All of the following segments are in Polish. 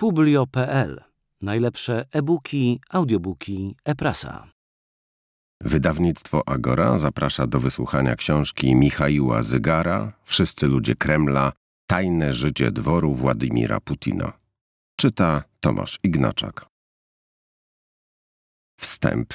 Publio.pl. Najlepsze e-booki, audiobooki, e-prasa. Wydawnictwo Agora zaprasza do wysłuchania książki Michaiła Zygara Wszyscy ludzie Kremla – Tajne życie dworu Władimira Putina. Czyta Tomasz Ignaczak. Wstęp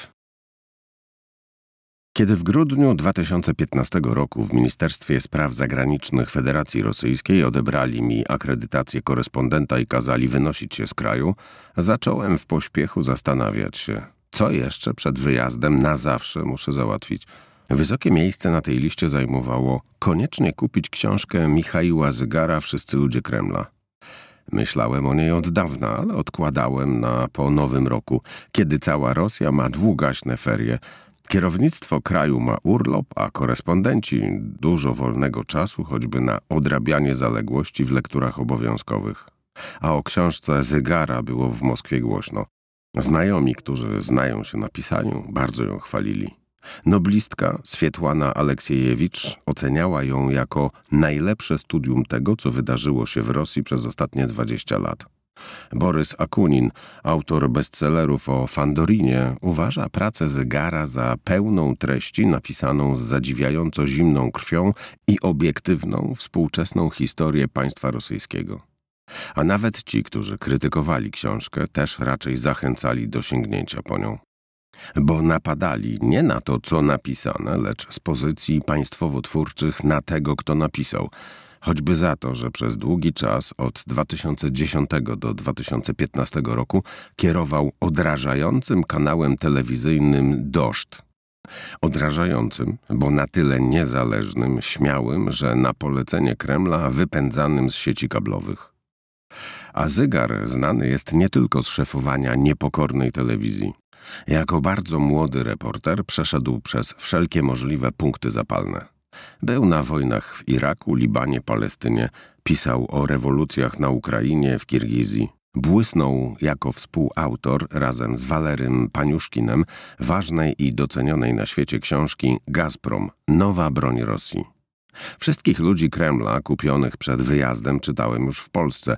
kiedy w grudniu 2015 roku w Ministerstwie Spraw Zagranicznych Federacji Rosyjskiej odebrali mi akredytację korespondenta i kazali wynosić się z kraju, zacząłem w pośpiechu zastanawiać się, co jeszcze przed wyjazdem na zawsze muszę załatwić. Wysokie miejsce na tej liście zajmowało koniecznie kupić książkę Michaiła Zygara Wszyscy ludzie Kremla. Myślałem o niej od dawna, ale odkładałem na po nowym roku, kiedy cała Rosja ma długaśne ferie. Kierownictwo kraju ma urlop, a korespondenci dużo wolnego czasu choćby na odrabianie zaległości w lekturach obowiązkowych. A o książce Zegara było w Moskwie głośno. Znajomi, którzy znają się na pisaniu, bardzo ją chwalili. Noblistka Swietłana Aleksiejewicz oceniała ją jako najlepsze studium tego, co wydarzyło się w Rosji przez ostatnie 20 lat. Borys Akunin, autor bestsellerów o Fandorinie, uważa pracę zegara za pełną treści napisaną z zadziwiająco zimną krwią i obiektywną współczesną historię państwa rosyjskiego. A nawet ci, którzy krytykowali książkę, też raczej zachęcali do sięgnięcia po nią. Bo napadali nie na to, co napisane, lecz z pozycji państwowo-twórczych na tego, kto napisał – choćby za to, że przez długi czas od 2010 do 2015 roku kierował odrażającym kanałem telewizyjnym Doszt. Odrażającym, bo na tyle niezależnym, śmiałym, że na polecenie Kremla wypędzanym z sieci kablowych. A Zygar znany jest nie tylko z szefowania niepokornej telewizji. Jako bardzo młody reporter przeszedł przez wszelkie możliwe punkty zapalne. Był na wojnach w Iraku, Libanie, Palestynie, pisał o rewolucjach na Ukrainie, w Kirgizji. Błysnął jako współautor razem z Walerym Paniuszkinem ważnej i docenionej na świecie książki Gazprom – Nowa broń Rosji. Wszystkich ludzi Kremla kupionych przed wyjazdem czytałem już w Polsce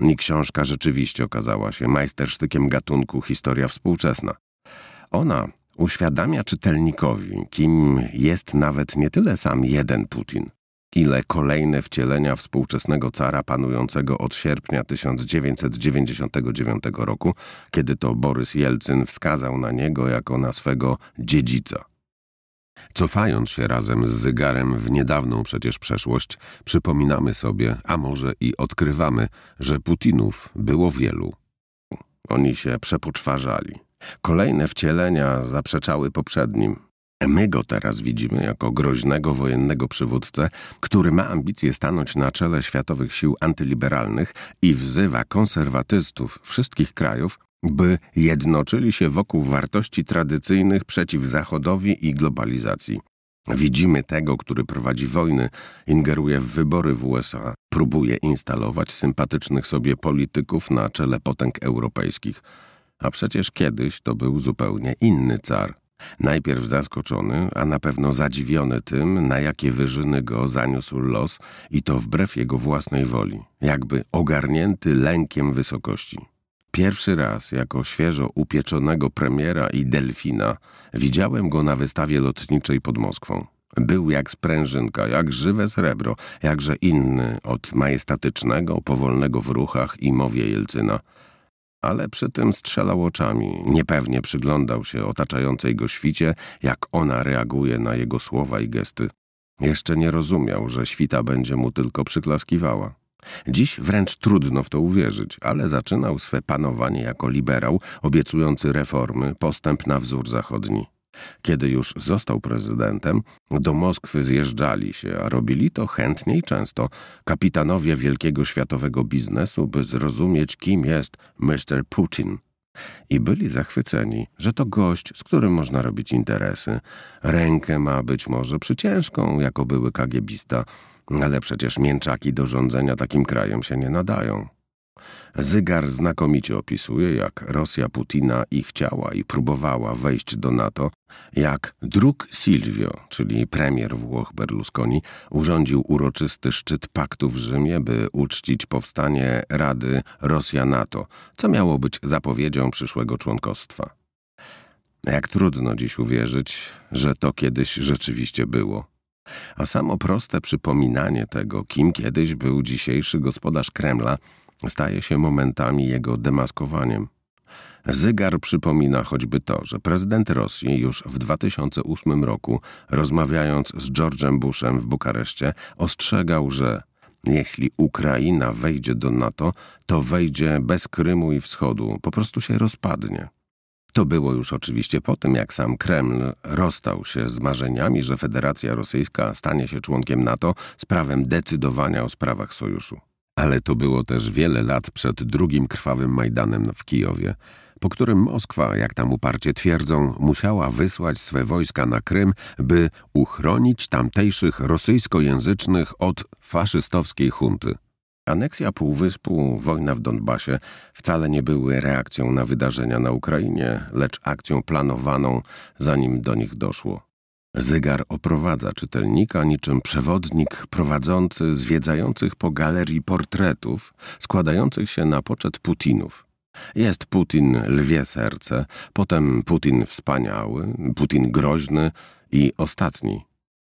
i książka rzeczywiście okazała się majstersztykiem gatunku historia współczesna. Ona uświadamia czytelnikowi, kim jest nawet nie tyle sam jeden Putin, ile kolejne wcielenia współczesnego cara panującego od sierpnia 1999 roku, kiedy to Borys Jelcyn wskazał na niego jako na swego dziedzica. Cofając się razem z zegarem w niedawną przecież przeszłość, przypominamy sobie, a może i odkrywamy, że Putinów było wielu. Oni się przepoczwarzali. Kolejne wcielenia zaprzeczały poprzednim. My go teraz widzimy jako groźnego wojennego przywódcę, który ma ambicje stanąć na czele światowych sił antyliberalnych i wzywa konserwatystów wszystkich krajów, by jednoczyli się wokół wartości tradycyjnych przeciw Zachodowi i globalizacji. Widzimy tego, który prowadzi wojny, ingeruje w wybory w USA, próbuje instalować sympatycznych sobie polityków na czele potęg europejskich – a przecież kiedyś to był zupełnie inny car. Najpierw zaskoczony, a na pewno zadziwiony tym, na jakie wyżyny go zaniósł los i to wbrew jego własnej woli, jakby ogarnięty lękiem wysokości. Pierwszy raz jako świeżo upieczonego premiera i delfina widziałem go na wystawie lotniczej pod Moskwą. Był jak sprężynka, jak żywe srebro, jakże inny od majestatycznego, powolnego w ruchach i mowie Jelcyna – ale przy tym strzelał oczami. Niepewnie przyglądał się otaczającej go świcie, jak ona reaguje na jego słowa i gesty. Jeszcze nie rozumiał, że świta będzie mu tylko przyklaskiwała. Dziś wręcz trudno w to uwierzyć, ale zaczynał swe panowanie jako liberał, obiecujący reformy, postęp na wzór zachodni. Kiedy już został prezydentem, do Moskwy zjeżdżali się, a robili to chętnie i często kapitanowie wielkiego światowego biznesu, by zrozumieć, kim jest Mr. Putin. I byli zachwyceni, że to gość, z którym można robić interesy. Rękę ma być może przyciężką, jako były kagiebista, ale przecież mięczaki do rządzenia takim krajem się nie nadają. Zygar znakomicie opisuje, jak Rosja Putina i chciała i próbowała wejść do NATO, jak druk Silvio, czyli premier Włoch Berlusconi, urządził uroczysty szczyt paktu w Rzymie, by uczcić powstanie Rady Rosja-NATO, co miało być zapowiedzią przyszłego członkostwa. Jak trudno dziś uwierzyć, że to kiedyś rzeczywiście było. A samo proste przypominanie tego, kim kiedyś był dzisiejszy gospodarz Kremla, staje się momentami jego demaskowaniem. Zygar przypomina choćby to, że prezydent Rosji już w 2008 roku, rozmawiając z George'em Bushem w Bukareszcie, ostrzegał, że jeśli Ukraina wejdzie do NATO, to wejdzie bez Krymu i Wschodu, po prostu się rozpadnie. To było już oczywiście po tym, jak sam Kreml rozstał się z marzeniami, że Federacja Rosyjska stanie się członkiem NATO z prawem decydowania o sprawach sojuszu. Ale to było też wiele lat przed drugim krwawym Majdanem w Kijowie, po którym Moskwa, jak tam uparcie twierdzą, musiała wysłać swe wojska na Krym, by uchronić tamtejszych rosyjskojęzycznych od faszystowskiej hunty. Aneksja Półwyspu, wojna w Donbasie wcale nie były reakcją na wydarzenia na Ukrainie, lecz akcją planowaną, zanim do nich doszło. Zegar oprowadza czytelnika niczym przewodnik prowadzący zwiedzających po galerii portretów składających się na poczet Putinów. Jest Putin lwie serce, potem Putin wspaniały, Putin groźny i ostatni.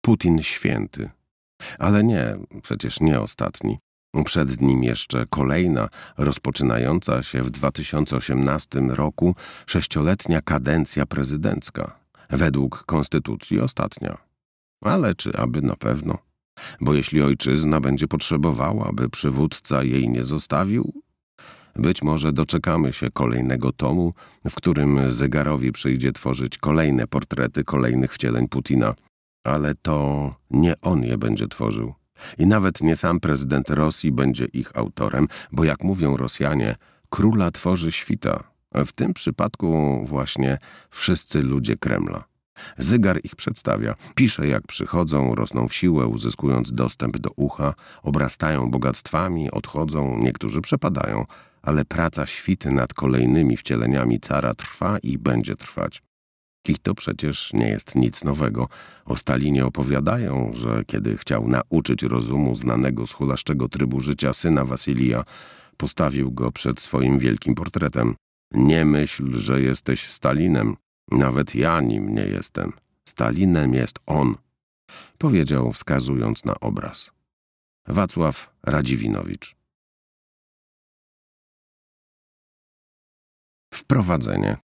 Putin święty. Ale nie, przecież nie ostatni. Przed nim jeszcze kolejna, rozpoczynająca się w 2018 roku, sześcioletnia kadencja prezydencka. Według konstytucji ostatnia. Ale czy aby na pewno? Bo jeśli ojczyzna będzie potrzebowała, by przywódca jej nie zostawił, być może doczekamy się kolejnego tomu, w którym zegarowi przyjdzie tworzyć kolejne portrety kolejnych wcieleń Putina. Ale to nie on je będzie tworzył. I nawet nie sam prezydent Rosji będzie ich autorem, bo jak mówią Rosjanie, króla tworzy świta. W tym przypadku właśnie wszyscy ludzie Kremla. Zygar ich przedstawia. Pisze jak przychodzą, rosną w siłę, uzyskując dostęp do ucha, obrastają bogactwami, odchodzą, niektórzy przepadają, ale praca świty nad kolejnymi wcieleniami cara trwa i będzie trwać. Ich to przecież nie jest nic nowego. O Stalinie opowiadają, że kiedy chciał nauczyć rozumu znanego z hulaszczego trybu życia syna Wasilija, postawił go przed swoim wielkim portretem. Nie myśl, że jesteś Stalinem. Nawet ja nim nie jestem. Stalinem jest on. Powiedział, wskazując na obraz. Wacław Radziwinowicz. Wprowadzenie.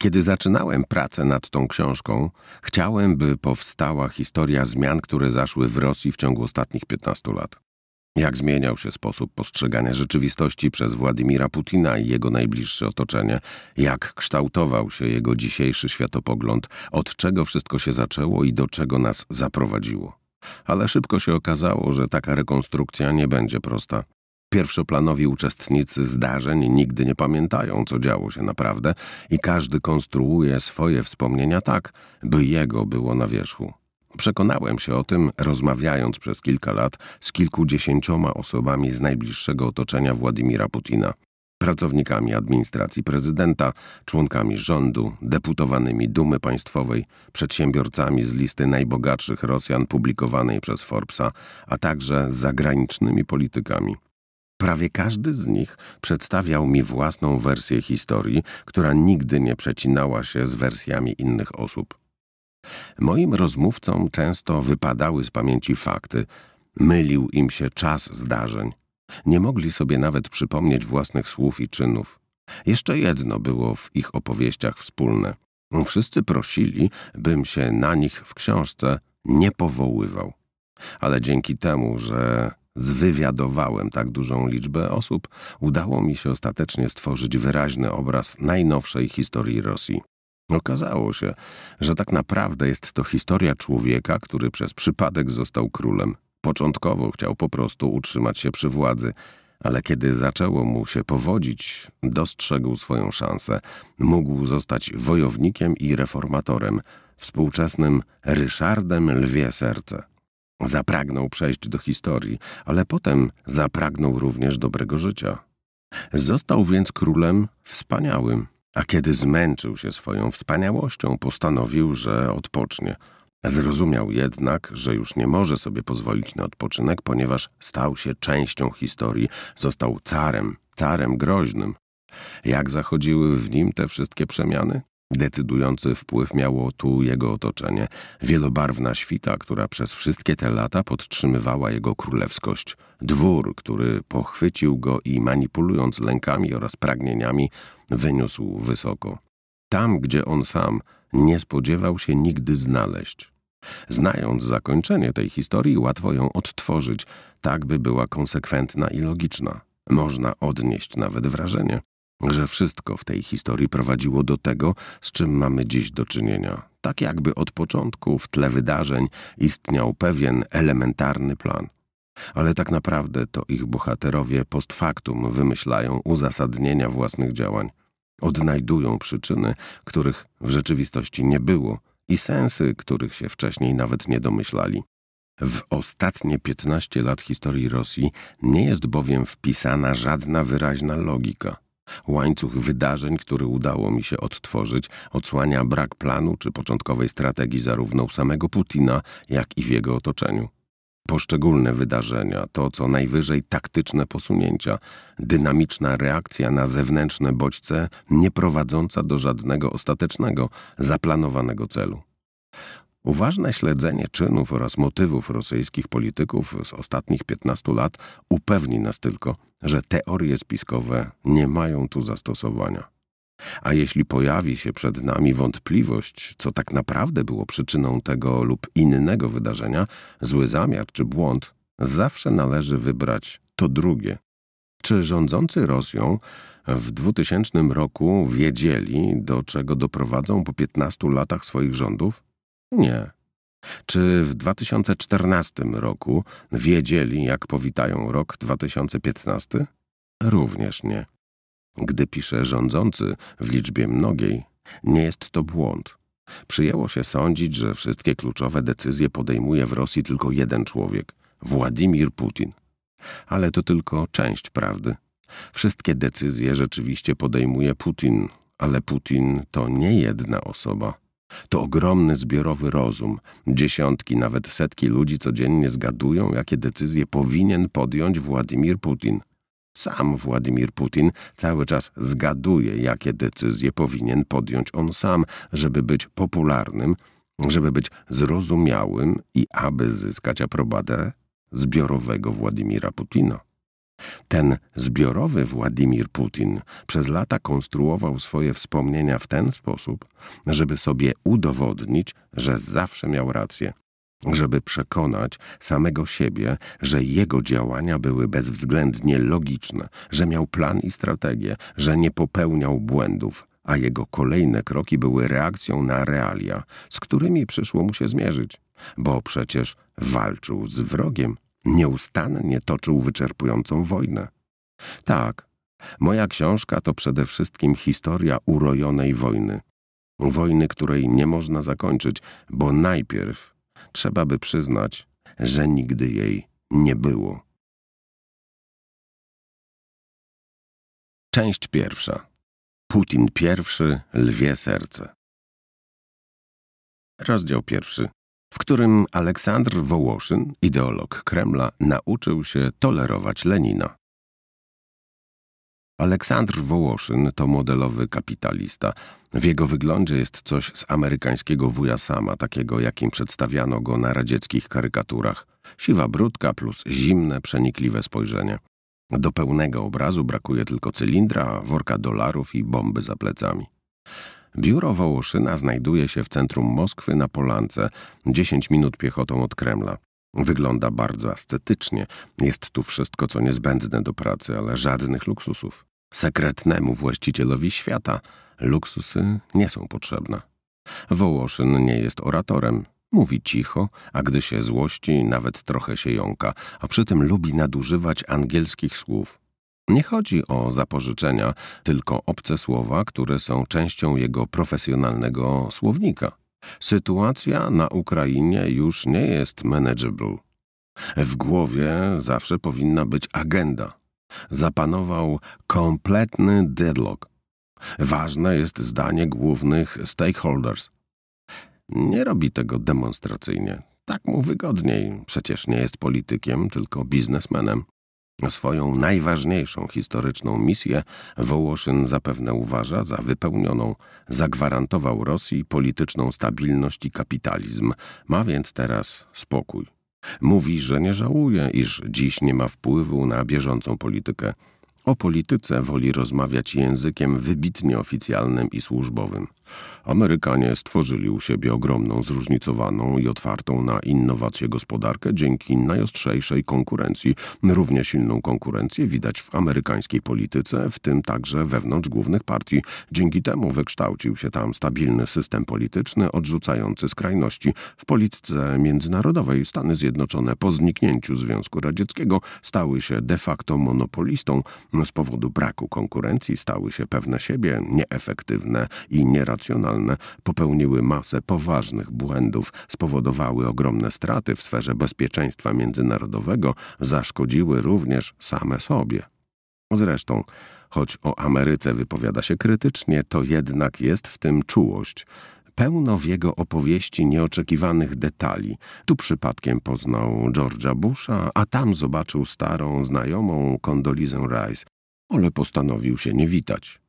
Kiedy zaczynałem pracę nad tą książką, chciałem, by powstała historia zmian, które zaszły w Rosji w ciągu ostatnich 15 lat. Jak zmieniał się sposób postrzegania rzeczywistości przez Władimira Putina i jego najbliższe otoczenie? Jak kształtował się jego dzisiejszy światopogląd? Od czego wszystko się zaczęło i do czego nas zaprowadziło? Ale szybko się okazało, że taka rekonstrukcja nie będzie prosta. Pierwszoplanowi uczestnicy zdarzeń nigdy nie pamiętają, co działo się naprawdę i każdy konstruuje swoje wspomnienia tak, by jego było na wierzchu. Przekonałem się o tym, rozmawiając przez kilka lat z kilkudziesięcioma osobami z najbliższego otoczenia Władimira Putina pracownikami administracji prezydenta, członkami rządu, deputowanymi Dumy Państwowej, przedsiębiorcami z listy najbogatszych Rosjan publikowanej przez Forbesa, a także zagranicznymi politykami. Prawie każdy z nich przedstawiał mi własną wersję historii, która nigdy nie przecinała się z wersjami innych osób. Moim rozmówcom często wypadały z pamięci fakty, mylił im się czas zdarzeń. Nie mogli sobie nawet przypomnieć własnych słów i czynów. Jeszcze jedno było w ich opowieściach wspólne. Wszyscy prosili, bym się na nich w książce nie powoływał. Ale dzięki temu, że zwywiadowałem tak dużą liczbę osób, udało mi się ostatecznie stworzyć wyraźny obraz najnowszej historii Rosji. Okazało się, że tak naprawdę jest to historia człowieka, który przez przypadek został królem. Początkowo chciał po prostu utrzymać się przy władzy, ale kiedy zaczęło mu się powodzić, dostrzegł swoją szansę. Mógł zostać wojownikiem i reformatorem, współczesnym Ryszardem Lwie Serce. Zapragnął przejść do historii, ale potem zapragnął również dobrego życia. Został więc królem wspaniałym. A kiedy zmęczył się swoją wspaniałością, postanowił, że odpocznie. Zrozumiał jednak, że już nie może sobie pozwolić na odpoczynek, ponieważ stał się częścią historii, został carem, carem groźnym. Jak zachodziły w nim te wszystkie przemiany? Decydujący wpływ miało tu jego otoczenie, wielobarwna świta, która przez wszystkie te lata podtrzymywała jego królewskość, dwór, który pochwycił go i manipulując lękami oraz pragnieniami, wyniósł wysoko. Tam, gdzie on sam nie spodziewał się nigdy znaleźć. Znając zakończenie tej historii, łatwo ją odtworzyć, tak by była konsekwentna i logiczna. Można odnieść nawet wrażenie, że wszystko w tej historii prowadziło do tego, z czym mamy dziś do czynienia. Tak jakby od początku w tle wydarzeń istniał pewien elementarny plan. Ale tak naprawdę to ich bohaterowie post factum wymyślają uzasadnienia własnych działań. Odnajdują przyczyny, których w rzeczywistości nie było i sensy, których się wcześniej nawet nie domyślali. W ostatnie 15 lat historii Rosji nie jest bowiem wpisana żadna wyraźna logika. Łańcuch wydarzeń, który udało mi się odtworzyć, odsłania brak planu czy początkowej strategii zarówno u samego Putina, jak i w jego otoczeniu. Poszczególne wydarzenia, to co najwyżej taktyczne posunięcia, dynamiczna reakcja na zewnętrzne bodźce, nie prowadząca do żadnego ostatecznego, zaplanowanego celu. Uważne śledzenie czynów oraz motywów rosyjskich polityków z ostatnich 15 lat upewni nas tylko, że teorie spiskowe nie mają tu zastosowania. A jeśli pojawi się przed nami wątpliwość, co tak naprawdę było przyczyną tego lub innego wydarzenia, zły zamiar czy błąd, zawsze należy wybrać to drugie. Czy rządzący Rosją w 2000 roku wiedzieli, do czego doprowadzą po 15 latach swoich rządów? Nie. Czy w 2014 roku wiedzieli, jak powitają rok 2015? Również nie. Gdy pisze rządzący w liczbie mnogiej, nie jest to błąd. Przyjęło się sądzić, że wszystkie kluczowe decyzje podejmuje w Rosji tylko jeden człowiek Władimir Putin. Ale to tylko część prawdy. Wszystkie decyzje rzeczywiście podejmuje Putin, ale Putin to nie jedna osoba. To ogromny zbiorowy rozum. Dziesiątki, nawet setki ludzi codziennie zgadują, jakie decyzje powinien podjąć Władimir Putin. Sam Władimir Putin cały czas zgaduje, jakie decyzje powinien podjąć on sam, żeby być popularnym, żeby być zrozumiałym i aby zyskać aprobatę zbiorowego Władimira Putina. Ten zbiorowy Władimir Putin przez lata konstruował swoje wspomnienia w ten sposób, żeby sobie udowodnić, że zawsze miał rację, żeby przekonać samego siebie, że jego działania były bezwzględnie logiczne, że miał plan i strategię, że nie popełniał błędów, a jego kolejne kroki były reakcją na realia, z którymi przyszło mu się zmierzyć, bo przecież walczył z wrogiem. Nieustannie toczył wyczerpującą wojnę. Tak, moja książka to przede wszystkim historia urojonej wojny. Wojny, której nie można zakończyć, bo najpierw trzeba by przyznać, że nigdy jej nie było. Część pierwsza. Putin pierwszy, lwie serce. Rozdział pierwszy w którym Aleksandr Wołoszyn, ideolog Kremla, nauczył się tolerować Lenina. Aleksandr Wołoszyn to modelowy kapitalista. W jego wyglądzie jest coś z amerykańskiego wuja sama, takiego jakim przedstawiano go na radzieckich karykaturach. Siwa brudka plus zimne, przenikliwe spojrzenie. Do pełnego obrazu brakuje tylko cylindra, worka dolarów i bomby za plecami. Biuro Wołoszyna znajduje się w centrum Moskwy na Polance, 10 minut piechotą od Kremla. Wygląda bardzo ascetycznie. Jest tu wszystko, co niezbędne do pracy, ale żadnych luksusów. Sekretnemu właścicielowi świata luksusy nie są potrzebne. Wołoszyn nie jest oratorem. Mówi cicho, a gdy się złości, nawet trochę się jąka, a przy tym lubi nadużywać angielskich słów. Nie chodzi o zapożyczenia, tylko obce słowa, które są częścią jego profesjonalnego słownika. Sytuacja na Ukrainie już nie jest manageable. W głowie zawsze powinna być agenda. Zapanował kompletny deadlock. Ważne jest zdanie głównych stakeholders. Nie robi tego demonstracyjnie. Tak mu wygodniej. Przecież nie jest politykiem, tylko biznesmenem. Swoją najważniejszą historyczną misję Wołoszyn zapewne uważa za wypełnioną. Zagwarantował Rosji polityczną stabilność i kapitalizm. Ma więc teraz spokój. Mówi, że nie żałuje, iż dziś nie ma wpływu na bieżącą politykę. O polityce woli rozmawiać językiem wybitnie oficjalnym i służbowym. Amerykanie stworzyli u siebie ogromną, zróżnicowaną i otwartą na innowacje gospodarkę dzięki najostrzejszej konkurencji. Równie silną konkurencję widać w amerykańskiej polityce, w tym także wewnątrz głównych partii. Dzięki temu wykształcił się tam stabilny system polityczny odrzucający skrajności. W polityce międzynarodowej Stany Zjednoczone po zniknięciu Związku Radzieckiego stały się de facto monopolistą. Z powodu braku konkurencji stały się pewne siebie, nieefektywne i nieracjonalne nacjonalne popełniły masę poważnych błędów, spowodowały ogromne straty w sferze bezpieczeństwa międzynarodowego, zaszkodziły również same sobie. Zresztą, choć o Ameryce wypowiada się krytycznie, to jednak jest w tym czułość. Pełno w jego opowieści nieoczekiwanych detali. Tu przypadkiem poznał George'a Busha, a tam zobaczył starą znajomą kondolizę Rice, ale postanowił się nie witać.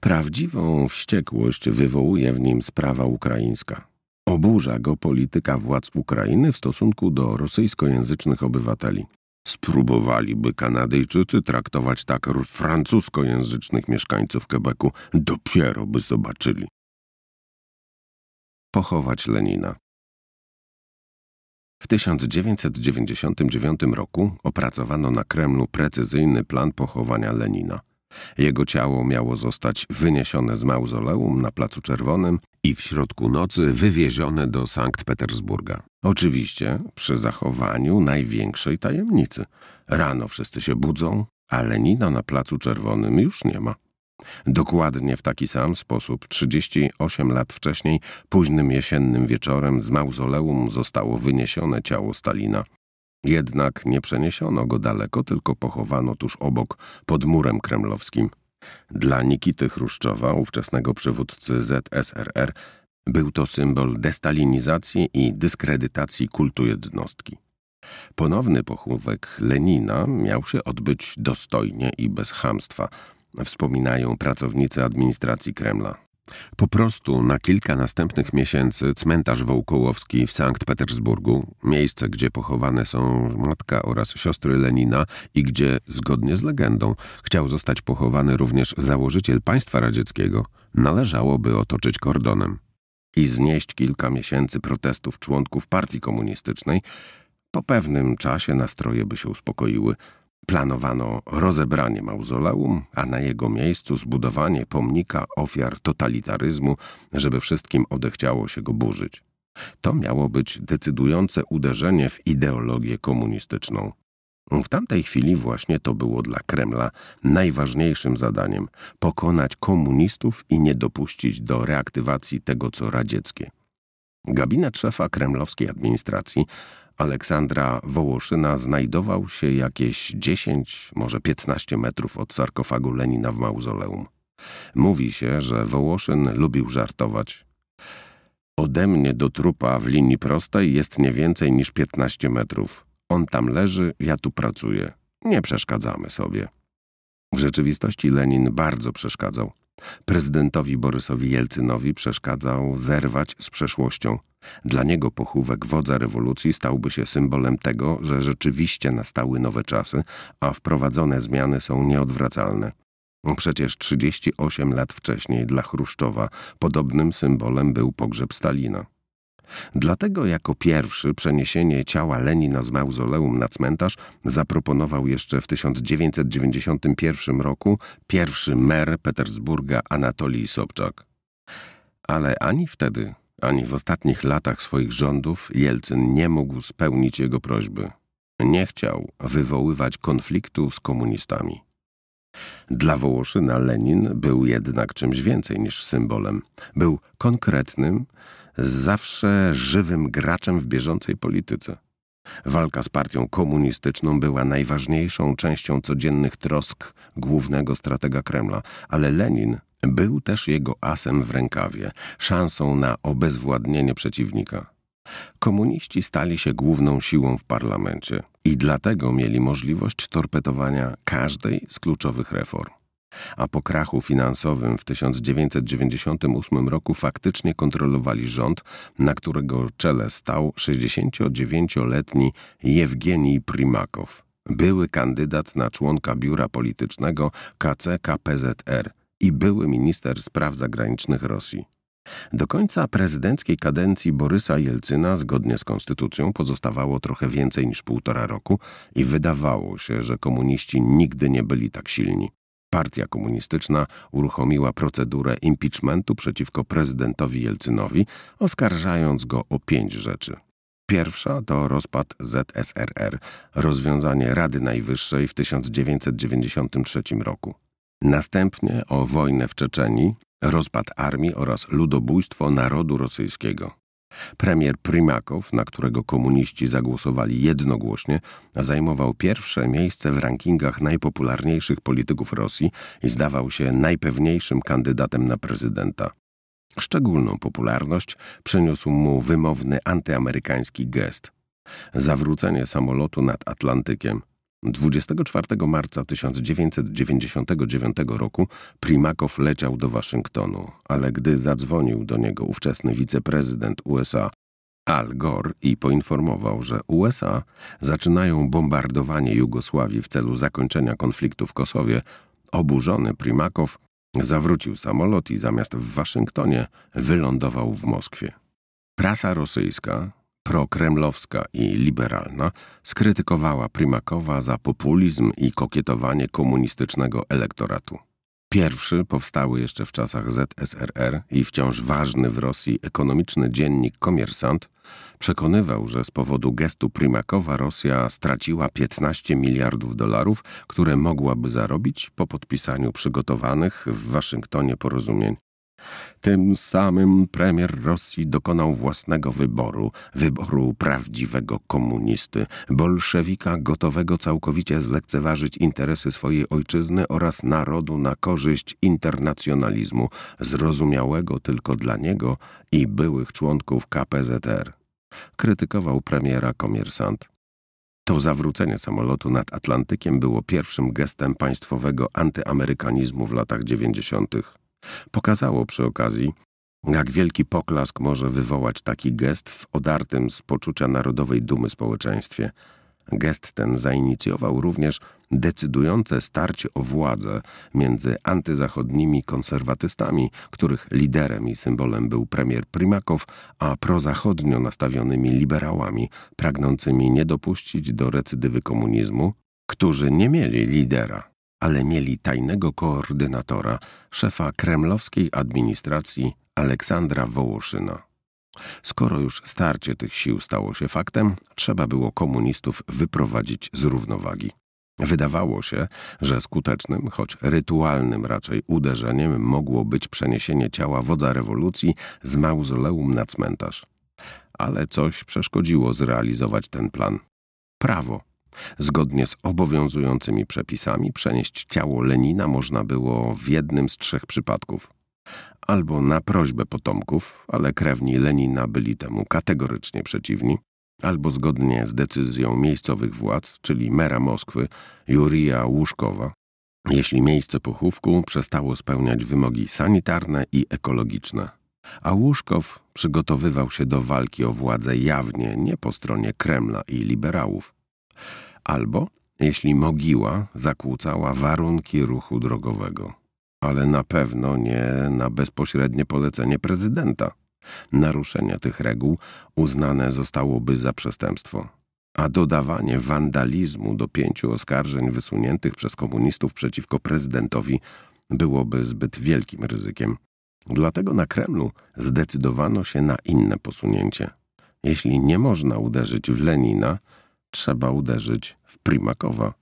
Prawdziwą wściekłość wywołuje w nim sprawa ukraińska. Oburza go polityka władz Ukrainy w stosunku do rosyjskojęzycznych obywateli. Spróbowaliby Kanadyjczycy traktować tak francuskojęzycznych mieszkańców Quebecu, dopiero by zobaczyli. Pochować Lenina. W 1999 roku opracowano na Kremlu precyzyjny plan pochowania Lenina. Jego ciało miało zostać wyniesione z mauzoleum na Placu Czerwonym i w środku nocy wywiezione do Sankt Petersburga. Oczywiście przy zachowaniu największej tajemnicy. Rano wszyscy się budzą, a Lenina na Placu Czerwonym już nie ma. Dokładnie w taki sam sposób 38 lat wcześniej, późnym jesiennym wieczorem z mauzoleum zostało wyniesione ciało Stalina jednak nie przeniesiono go daleko, tylko pochowano tuż obok, pod murem kremlowskim. Dla Nikity Chruszczowa, ówczesnego przywódcy ZSRR, był to symbol destalinizacji i dyskredytacji kultu jednostki. Ponowny pochówek Lenina miał się odbyć dostojnie i bez chamstwa, wspominają pracownicy administracji Kremla. Po prostu na kilka następnych miesięcy cmentarz Wołkołowski w Sankt Petersburgu, miejsce, gdzie pochowane są matka oraz siostry Lenina i gdzie, zgodnie z legendą, chciał zostać pochowany również założyciel państwa radzieckiego, należałoby otoczyć kordonem i znieść kilka miesięcy protestów członków partii komunistycznej, po pewnym czasie nastroje by się uspokoiły – Planowano rozebranie mauzoleum, a na jego miejscu zbudowanie pomnika ofiar totalitaryzmu, żeby wszystkim odechciało się go burzyć. To miało być decydujące uderzenie w ideologię komunistyczną. W tamtej chwili właśnie to było dla Kremla najważniejszym zadaniem pokonać komunistów i nie dopuścić do reaktywacji tego, co radzieckie. Gabinet szefa kremlowskiej administracji Aleksandra Wołoszyna znajdował się jakieś 10, może 15 metrów od sarkofagu Lenina w mauzoleum. Mówi się, że Wołoszyn lubił żartować. Ode mnie do trupa w linii prostej jest nie więcej niż 15 metrów. On tam leży, ja tu pracuję. Nie przeszkadzamy sobie. W rzeczywistości Lenin bardzo przeszkadzał. Prezydentowi Borysowi Jelcynowi przeszkadzał zerwać z przeszłością. Dla niego pochówek wodza rewolucji stałby się symbolem tego, że rzeczywiście nastały nowe czasy, a wprowadzone zmiany są nieodwracalne. Przecież 38 lat wcześniej dla Chruszczowa podobnym symbolem był pogrzeb Stalina. Dlatego jako pierwszy przeniesienie ciała Lenina z mauzoleum na cmentarz zaproponował jeszcze w 1991 roku pierwszy mer Petersburga Anatolii Sobczak. Ale ani wtedy, ani w ostatnich latach swoich rządów Jelcyn nie mógł spełnić jego prośby. Nie chciał wywoływać konfliktu z komunistami. Dla Wołoszyna Lenin był jednak czymś więcej niż symbolem. Był konkretnym, zawsze żywym graczem w bieżącej polityce. Walka z partią komunistyczną była najważniejszą częścią codziennych trosk głównego stratega Kremla, ale Lenin był też jego asem w rękawie, szansą na obezwładnienie przeciwnika. Komuniści stali się główną siłą w parlamencie i dlatego mieli możliwość torpedowania każdej z kluczowych reform. A po krachu finansowym w 1998 roku faktycznie kontrolowali rząd, na którego czele stał 69-letni Jewgenij Primakow, były kandydat na członka biura politycznego KCKPZR i były minister spraw zagranicznych Rosji. Do końca prezydenckiej kadencji Borysa Jelcyna zgodnie z konstytucją pozostawało trochę więcej niż półtora roku i wydawało się, że komuniści nigdy nie byli tak silni. Partia Komunistyczna uruchomiła procedurę impeachmentu przeciwko prezydentowi Jelcynowi, oskarżając go o pięć rzeczy. Pierwsza to rozpad ZSRR, rozwiązanie Rady Najwyższej w 1993 roku. Następnie o wojnę w Czeczeni, rozpad armii oraz ludobójstwo narodu rosyjskiego. Premier Prymakow, na którego komuniści zagłosowali jednogłośnie, zajmował pierwsze miejsce w rankingach najpopularniejszych polityków Rosji i zdawał się najpewniejszym kandydatem na prezydenta. Szczególną popularność przyniósł mu wymowny antyamerykański gest. Zawrócenie samolotu nad Atlantykiem – 24 marca 1999 roku Primakow leciał do Waszyngtonu, ale gdy zadzwonił do niego ówczesny wiceprezydent USA Al Gore i poinformował, że USA zaczynają bombardowanie Jugosławii w celu zakończenia konfliktu w Kosowie, oburzony Primakow zawrócił samolot i zamiast w Waszyngtonie wylądował w Moskwie. Prasa rosyjska, prokremlowska i liberalna, skrytykowała Primakowa za populizm i kokietowanie komunistycznego elektoratu. Pierwszy powstały jeszcze w czasach ZSRR i wciąż ważny w Rosji ekonomiczny dziennik Komersant przekonywał, że z powodu gestu Primakowa Rosja straciła 15 miliardów dolarów, które mogłaby zarobić po podpisaniu przygotowanych w Waszyngtonie porozumień tym samym premier Rosji dokonał własnego wyboru, wyboru prawdziwego komunisty, bolszewika gotowego całkowicie zlekceważyć interesy swojej ojczyzny oraz narodu na korzyść internacjonalizmu, zrozumiałego tylko dla niego i byłych członków KPZR. Krytykował premiera komersant. To zawrócenie samolotu nad Atlantykiem było pierwszym gestem państwowego antyamerykanizmu w latach dziewięćdziesiątych. Pokazało przy okazji, jak wielki poklask może wywołać taki gest w odartym z poczucia narodowej dumy społeczeństwie. Gest ten zainicjował również decydujące starcie o władzę między antyzachodnimi konserwatystami, których liderem i symbolem był premier Primakow, a prozachodnio nastawionymi liberałami, pragnącymi nie dopuścić do recydywy komunizmu, którzy nie mieli lidera ale mieli tajnego koordynatora, szefa kremlowskiej administracji Aleksandra Wołoszyna. Skoro już starcie tych sił stało się faktem, trzeba było komunistów wyprowadzić z równowagi. Wydawało się, że skutecznym, choć rytualnym raczej uderzeniem mogło być przeniesienie ciała wodza rewolucji z mauzoleum na cmentarz. Ale coś przeszkodziło zrealizować ten plan. Prawo Zgodnie z obowiązującymi przepisami przenieść ciało Lenina można było w jednym z trzech przypadków. Albo na prośbę potomków, ale krewni Lenina byli temu kategorycznie przeciwni, albo zgodnie z decyzją miejscowych władz, czyli mera Moskwy, Jurija Łuszkowa, jeśli miejsce pochówku przestało spełniać wymogi sanitarne i ekologiczne. A Łuszkow przygotowywał się do walki o władzę jawnie, nie po stronie Kremla i liberałów, albo jeśli mogiła zakłócała warunki ruchu drogowego. Ale na pewno nie na bezpośrednie polecenie prezydenta. Naruszenie tych reguł uznane zostałoby za przestępstwo. A dodawanie wandalizmu do pięciu oskarżeń wysuniętych przez komunistów przeciwko prezydentowi byłoby zbyt wielkim ryzykiem. Dlatego na Kremlu zdecydowano się na inne posunięcie. Jeśli nie można uderzyć w Lenina, trzeba uderzyć w Primakowa.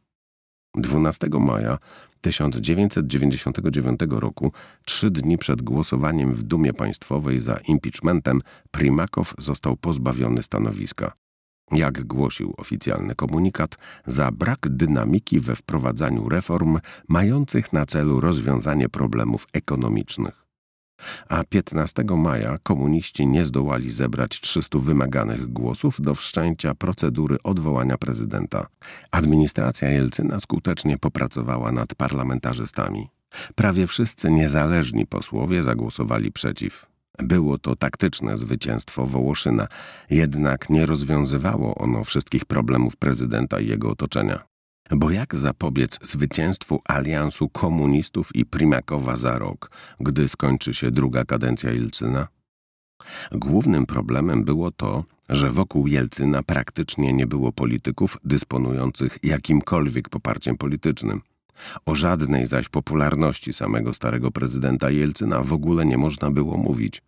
12 maja 1999 roku, trzy dni przed głosowaniem w Dumie Państwowej za impeachmentem, Primakow został pozbawiony stanowiska. Jak głosił oficjalny komunikat, za brak dynamiki we wprowadzaniu reform mających na celu rozwiązanie problemów ekonomicznych a 15 maja komuniści nie zdołali zebrać 300 wymaganych głosów do wszczęcia procedury odwołania prezydenta. Administracja Jelcyna skutecznie popracowała nad parlamentarzystami. Prawie wszyscy niezależni posłowie zagłosowali przeciw. Było to taktyczne zwycięstwo Wołoszyna, jednak nie rozwiązywało ono wszystkich problemów prezydenta i jego otoczenia. Bo jak zapobiec zwycięstwu aliansu komunistów i Primakowa za rok, gdy skończy się druga kadencja Jelcyna? Głównym problemem było to, że wokół Jelcyna praktycznie nie było polityków dysponujących jakimkolwiek poparciem politycznym. O żadnej zaś popularności samego starego prezydenta Jelcyna w ogóle nie można było mówić.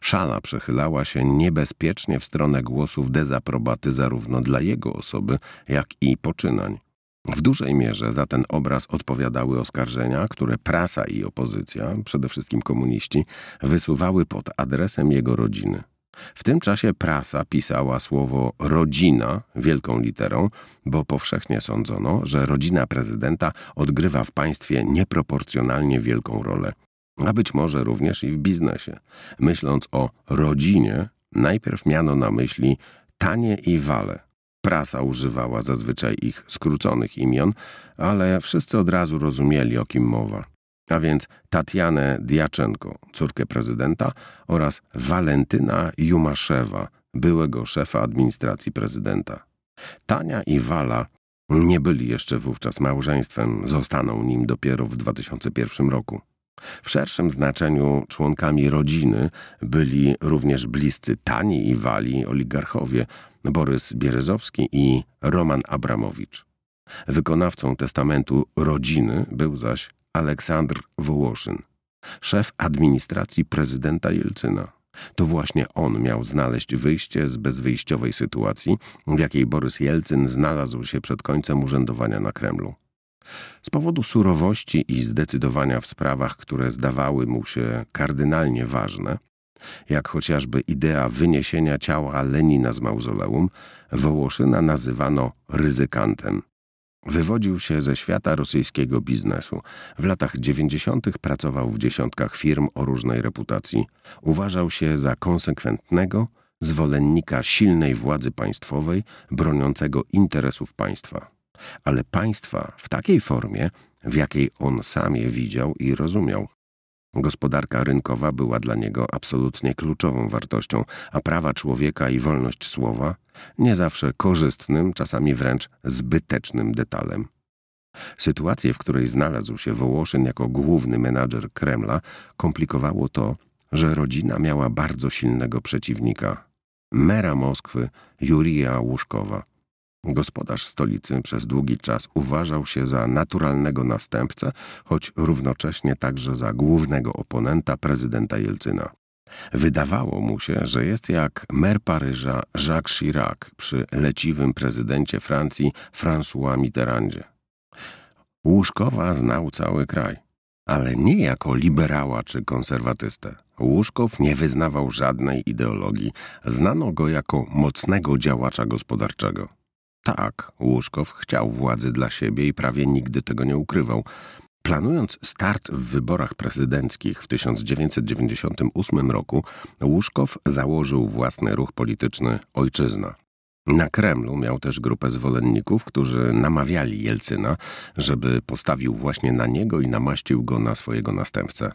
Szala przechylała się niebezpiecznie w stronę głosów dezaprobaty zarówno dla jego osoby, jak i poczynań. W dużej mierze za ten obraz odpowiadały oskarżenia, które prasa i opozycja, przede wszystkim komuniści, wysuwały pod adresem jego rodziny. W tym czasie prasa pisała słowo rodzina wielką literą, bo powszechnie sądzono, że rodzina prezydenta odgrywa w państwie nieproporcjonalnie wielką rolę, a być może również i w biznesie. Myśląc o rodzinie, najpierw miano na myśli tanie i wale, Prasa używała zazwyczaj ich skróconych imion, ale wszyscy od razu rozumieli, o kim mowa. A więc Tatianę Diaczenko, córkę prezydenta, oraz Walentyna Jumaszewa, byłego szefa administracji prezydenta. Tania i Wala nie byli jeszcze wówczas małżeństwem, zostaną nim dopiero w 2001 roku. W szerszym znaczeniu członkami rodziny byli również bliscy Tani i Wali oligarchowie, Borys Bierzowski i Roman Abramowicz. Wykonawcą testamentu rodziny był zaś Aleksandr Wołoszyn, szef administracji prezydenta Jelcyna. To właśnie on miał znaleźć wyjście z bezwyjściowej sytuacji, w jakiej Borys Jelcyn znalazł się przed końcem urzędowania na Kremlu. Z powodu surowości i zdecydowania w sprawach, które zdawały mu się kardynalnie ważne, jak chociażby idea wyniesienia ciała Lenina z mauzoleum, Wołoszyna nazywano ryzykantem. Wywodził się ze świata rosyjskiego biznesu. W latach 90. pracował w dziesiątkach firm o różnej reputacji. Uważał się za konsekwentnego zwolennika silnej władzy państwowej, broniącego interesów państwa. Ale państwa w takiej formie, w jakiej on sam je widział i rozumiał. Gospodarka rynkowa była dla niego absolutnie kluczową wartością, a prawa człowieka i wolność słowa nie zawsze korzystnym, czasami wręcz zbytecznym detalem. Sytuację, w której znalazł się Wołoszyn jako główny menadżer Kremla, komplikowało to, że rodzina miała bardzo silnego przeciwnika mera Moskwy Jurija Łuszkowa. Gospodarz stolicy przez długi czas uważał się za naturalnego następcę, choć równocześnie także za głównego oponenta prezydenta Jelcyna. Wydawało mu się, że jest jak mer Paryża Jacques Chirac przy leciwym prezydencie Francji François Mitterrandzie. Łóżkowa znał cały kraj, ale nie jako liberała czy konserwatystę. Łóżkow nie wyznawał żadnej ideologii. Znano go jako mocnego działacza gospodarczego. Tak, Łuszkow chciał władzy dla siebie i prawie nigdy tego nie ukrywał. Planując start w wyborach prezydenckich w 1998 roku, Łuszkow założył własny ruch polityczny Ojczyzna. Na Kremlu miał też grupę zwolenników, którzy namawiali Jelcyna, żeby postawił właśnie na niego i namaścił go na swojego następcę.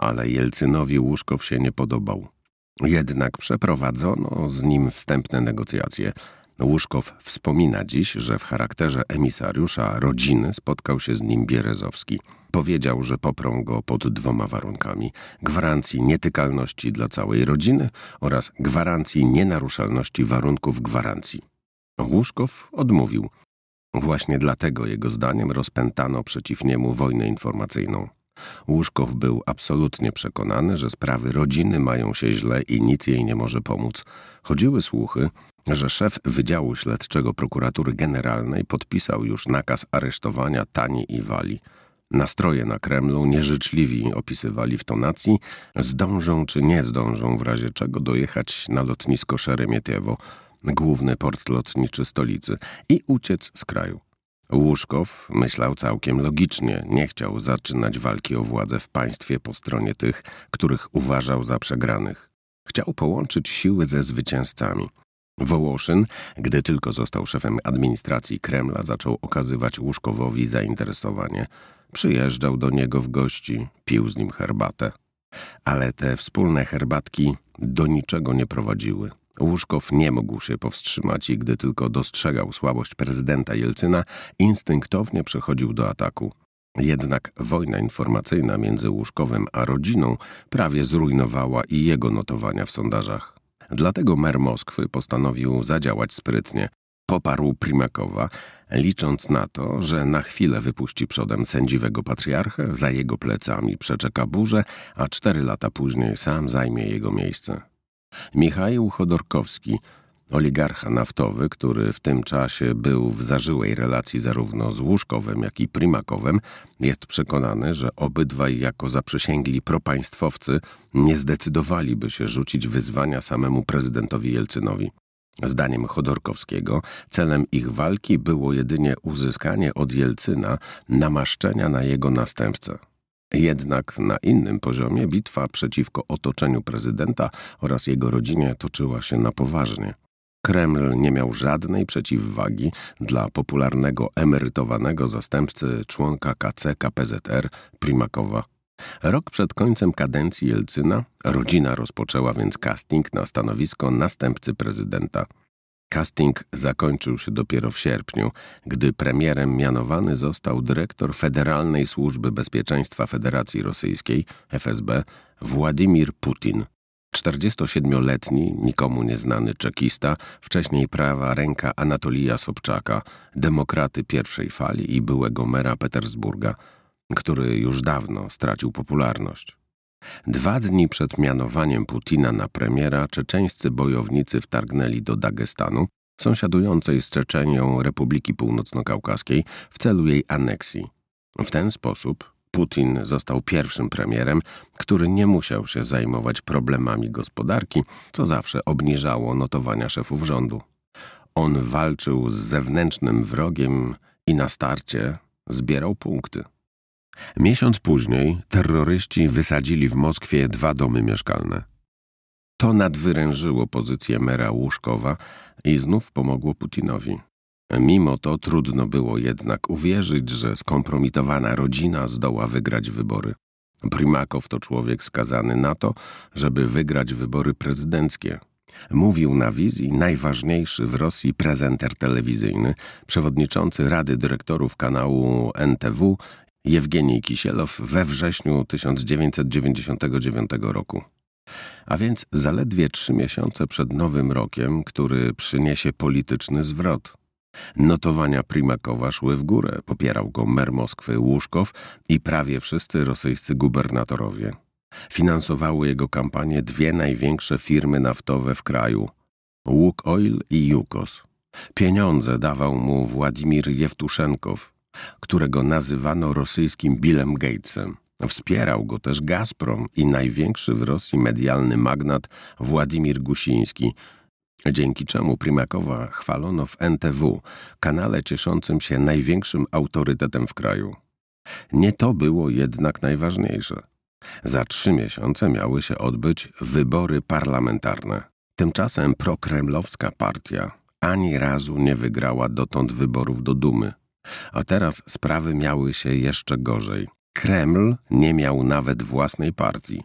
Ale Jelcynowi Łuszkow się nie podobał. Jednak przeprowadzono z nim wstępne negocjacje – Łóżkow wspomina dziś, że w charakterze emisariusza rodziny spotkał się z nim Bierezowski. Powiedział, że poprą go pod dwoma warunkami: gwarancji nietykalności dla całej rodziny oraz gwarancji nienaruszalności warunków gwarancji. Łóżkow odmówił. Właśnie dlatego jego zdaniem rozpętano przeciw niemu wojnę informacyjną. Łóżkow był absolutnie przekonany, że sprawy rodziny mają się źle i nic jej nie może pomóc. Chodziły słuchy, że szef Wydziału Śledczego Prokuratury Generalnej podpisał już nakaz aresztowania Tani i Wali. Nastroje na Kremlu nieżyczliwi opisywali w tonacji, zdążą czy nie zdążą w razie czego dojechać na lotnisko Szeremietiewo, główny port lotniczy stolicy, i uciec z kraju. Łóżkow myślał całkiem logicznie, nie chciał zaczynać walki o władzę w państwie po stronie tych, których uważał za przegranych. Chciał połączyć siły ze zwycięzcami. Wołoszyn, gdy tylko został szefem administracji Kremla, zaczął okazywać Łóżkowowi zainteresowanie. Przyjeżdżał do niego w gości, pił z nim herbatę. Ale te wspólne herbatki do niczego nie prowadziły. Łóżkow nie mógł się powstrzymać i gdy tylko dostrzegał słabość prezydenta Jelcyna, instynktownie przechodził do ataku. Jednak wojna informacyjna między Łuszkowem a rodziną prawie zrujnowała i jego notowania w sondażach. Dlatego mer Moskwy postanowił zadziałać sprytnie. Poparł Primakowa, licząc na to, że na chwilę wypuści przodem sędziwego patriarchę, za jego plecami przeczeka burzę, a cztery lata później sam zajmie jego miejsce. Michał Chodorkowski, oligarcha naftowy, który w tym czasie był w zażyłej relacji zarówno z Łuszkowem, jak i Primakowem, jest przekonany, że obydwaj jako zaprzysięgli propaństwowcy nie zdecydowaliby się rzucić wyzwania samemu prezydentowi Jelcynowi. Zdaniem Chodorkowskiego celem ich walki było jedynie uzyskanie od Jelcyna namaszczenia na jego następcę. Jednak na innym poziomie bitwa przeciwko otoczeniu prezydenta oraz jego rodzinie toczyła się na poważnie. Kreml nie miał żadnej przeciwwagi dla popularnego emerytowanego zastępcy członka KC KPZR Primakowa. Rok przed końcem kadencji Jelcyna rodzina rozpoczęła więc casting na stanowisko następcy prezydenta. Casting zakończył się dopiero w sierpniu, gdy premierem mianowany został dyrektor Federalnej Służby Bezpieczeństwa Federacji Rosyjskiej, FSB, Władimir Putin. 47-letni, nikomu nieznany czekista, wcześniej prawa ręka Anatolija Sobczaka, demokraty pierwszej fali i byłego mera Petersburga, który już dawno stracił popularność. Dwa dni przed mianowaniem Putina na premiera czeczeńscy bojownicy wtargnęli do Dagestanu, sąsiadującej z Czeczenią Republiki Północno-Kaukaskiej, w celu jej aneksji. W ten sposób Putin został pierwszym premierem, który nie musiał się zajmować problemami gospodarki, co zawsze obniżało notowania szefów rządu. On walczył z zewnętrznym wrogiem i na starcie zbierał punkty. Miesiąc później terroryści wysadzili w Moskwie dwa domy mieszkalne. To nadwyrężyło pozycję mera Łuszkowa i znów pomogło Putinowi. Mimo to trudno było jednak uwierzyć, że skompromitowana rodzina zdoła wygrać wybory. Primakow to człowiek skazany na to, żeby wygrać wybory prezydenckie. Mówił na wizji najważniejszy w Rosji prezenter telewizyjny, przewodniczący Rady Dyrektorów kanału NTW Jewgeniej Kisielow we wrześniu 1999 roku. A więc zaledwie trzy miesiące przed Nowym Rokiem, który przyniesie polityczny zwrot. Notowania Primakowa szły w górę, popierał go mer Moskwy Łuszkow i prawie wszyscy rosyjscy gubernatorowie. Finansowały jego kampanię dwie największe firmy naftowe w kraju – Łuk Oil i Yukos. Pieniądze dawał mu Władimir Jewtuszenkow, którego nazywano rosyjskim Billem Gatesem. Wspierał go też Gazprom i największy w Rosji medialny magnat Władimir Gusiński, dzięki czemu Primakowa chwalono w NTW, kanale cieszącym się największym autorytetem w kraju. Nie to było jednak najważniejsze. Za trzy miesiące miały się odbyć wybory parlamentarne. Tymczasem prokremlowska partia ani razu nie wygrała dotąd wyborów do Dumy. A teraz sprawy miały się jeszcze gorzej. Kreml nie miał nawet własnej partii.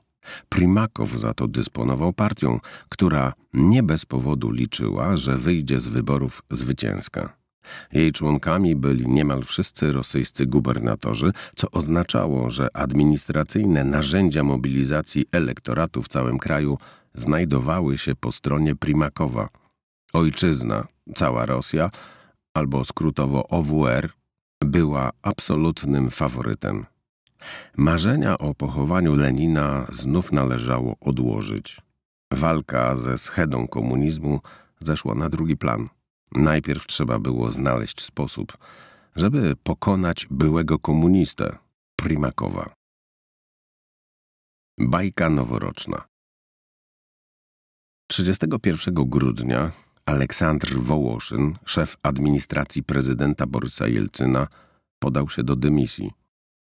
Primakow za to dysponował partią, która nie bez powodu liczyła, że wyjdzie z wyborów zwycięska. Jej członkami byli niemal wszyscy rosyjscy gubernatorzy, co oznaczało, że administracyjne narzędzia mobilizacji elektoratu w całym kraju znajdowały się po stronie Primakowa. Ojczyzna, cała Rosja, albo skrótowo OWR, była absolutnym faworytem. Marzenia o pochowaniu Lenina znów należało odłożyć. Walka ze schedą komunizmu zeszła na drugi plan. Najpierw trzeba było znaleźć sposób, żeby pokonać byłego komunistę, Primakowa. Bajka noworoczna 31 grudnia Aleksandr Wołoszyn, szef administracji prezydenta Borysa Jelcyna, podał się do dymisji.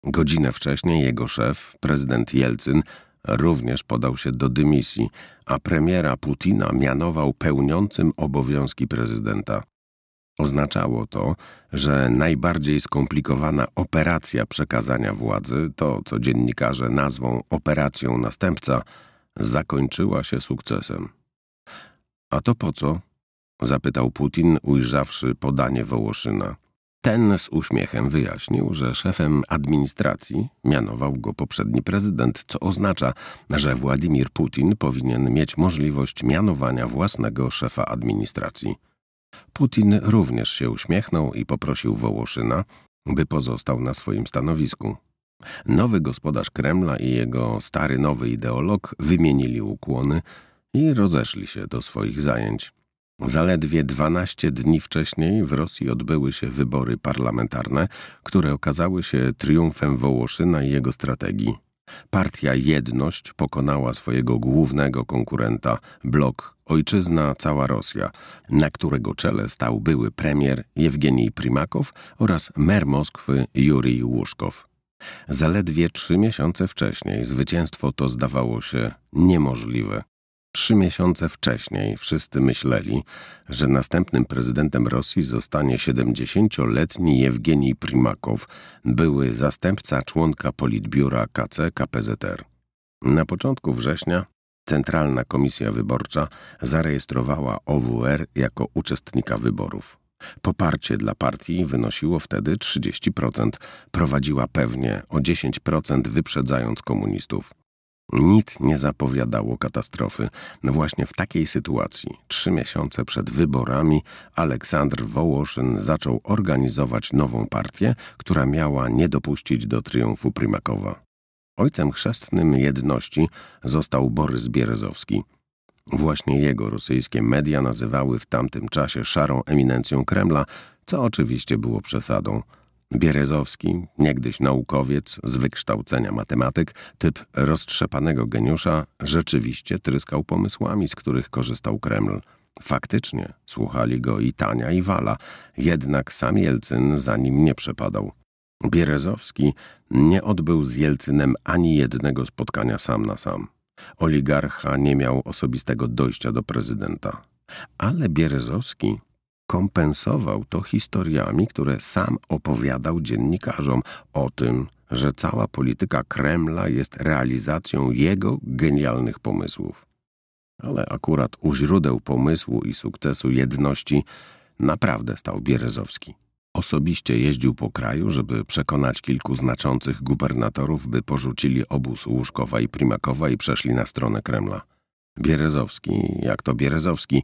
Godzinę wcześniej jego szef, prezydent Jelcyn, również podał się do dymisji, a premiera Putina mianował pełniącym obowiązki prezydenta. Oznaczało to, że najbardziej skomplikowana operacja przekazania władzy, to co dziennikarze nazwą operacją następca, zakończyła się sukcesem. A to po co? Zapytał Putin, ujrzawszy podanie Wołoszyna. Ten z uśmiechem wyjaśnił, że szefem administracji mianował go poprzedni prezydent, co oznacza, że Władimir Putin powinien mieć możliwość mianowania własnego szefa administracji. Putin również się uśmiechnął i poprosił Wołoszyna, by pozostał na swoim stanowisku. Nowy gospodarz Kremla i jego stary nowy ideolog wymienili ukłony i rozeszli się do swoich zajęć. Zaledwie 12 dni wcześniej w Rosji odbyły się wybory parlamentarne, które okazały się triumfem Wołoszyna i jego strategii. Partia Jedność pokonała swojego głównego konkurenta, blok Ojczyzna Cała Rosja, na którego czele stał były premier Jewgenij Primakow oraz mer Moskwy Jurij Łuszkow. Zaledwie trzy miesiące wcześniej zwycięstwo to zdawało się niemożliwe. Trzy miesiące wcześniej wszyscy myśleli, że następnym prezydentem Rosji zostanie 70-letni Jewgenij Primakow, były zastępca członka politbiura KC KPZR. Na początku września Centralna Komisja Wyborcza zarejestrowała OWR jako uczestnika wyborów. Poparcie dla partii wynosiło wtedy 30%, prowadziła pewnie o 10% wyprzedzając komunistów. Nic nie zapowiadało katastrofy. no Właśnie w takiej sytuacji, trzy miesiące przed wyborami, Aleksandr Wołoszyn zaczął organizować nową partię, która miała nie dopuścić do triumfu Prymakowa. Ojcem chrzestnym jedności został Borys Bierzowski. Właśnie jego rosyjskie media nazywały w tamtym czasie szarą eminencją Kremla, co oczywiście było przesadą. Bierezowski, niegdyś naukowiec z wykształcenia matematyk, typ roztrzepanego geniusza, rzeczywiście tryskał pomysłami, z których korzystał Kreml. Faktycznie słuchali go i Tania, i Wala, jednak sam Jelcyn za nim nie przepadał. Bierezowski nie odbył z Jelcynem ani jednego spotkania sam na sam. Oligarcha nie miał osobistego dojścia do prezydenta. Ale Bierezowski Kompensował to historiami, które sam opowiadał dziennikarzom o tym, że cała polityka Kremla jest realizacją jego genialnych pomysłów. Ale akurat u źródeł pomysłu i sukcesu jedności naprawdę stał Bierezowski. Osobiście jeździł po kraju, żeby przekonać kilku znaczących gubernatorów, by porzucili obóz Łuszkowa i Primakowa i przeszli na stronę Kremla. Bierezowski, jak to Bierezowski,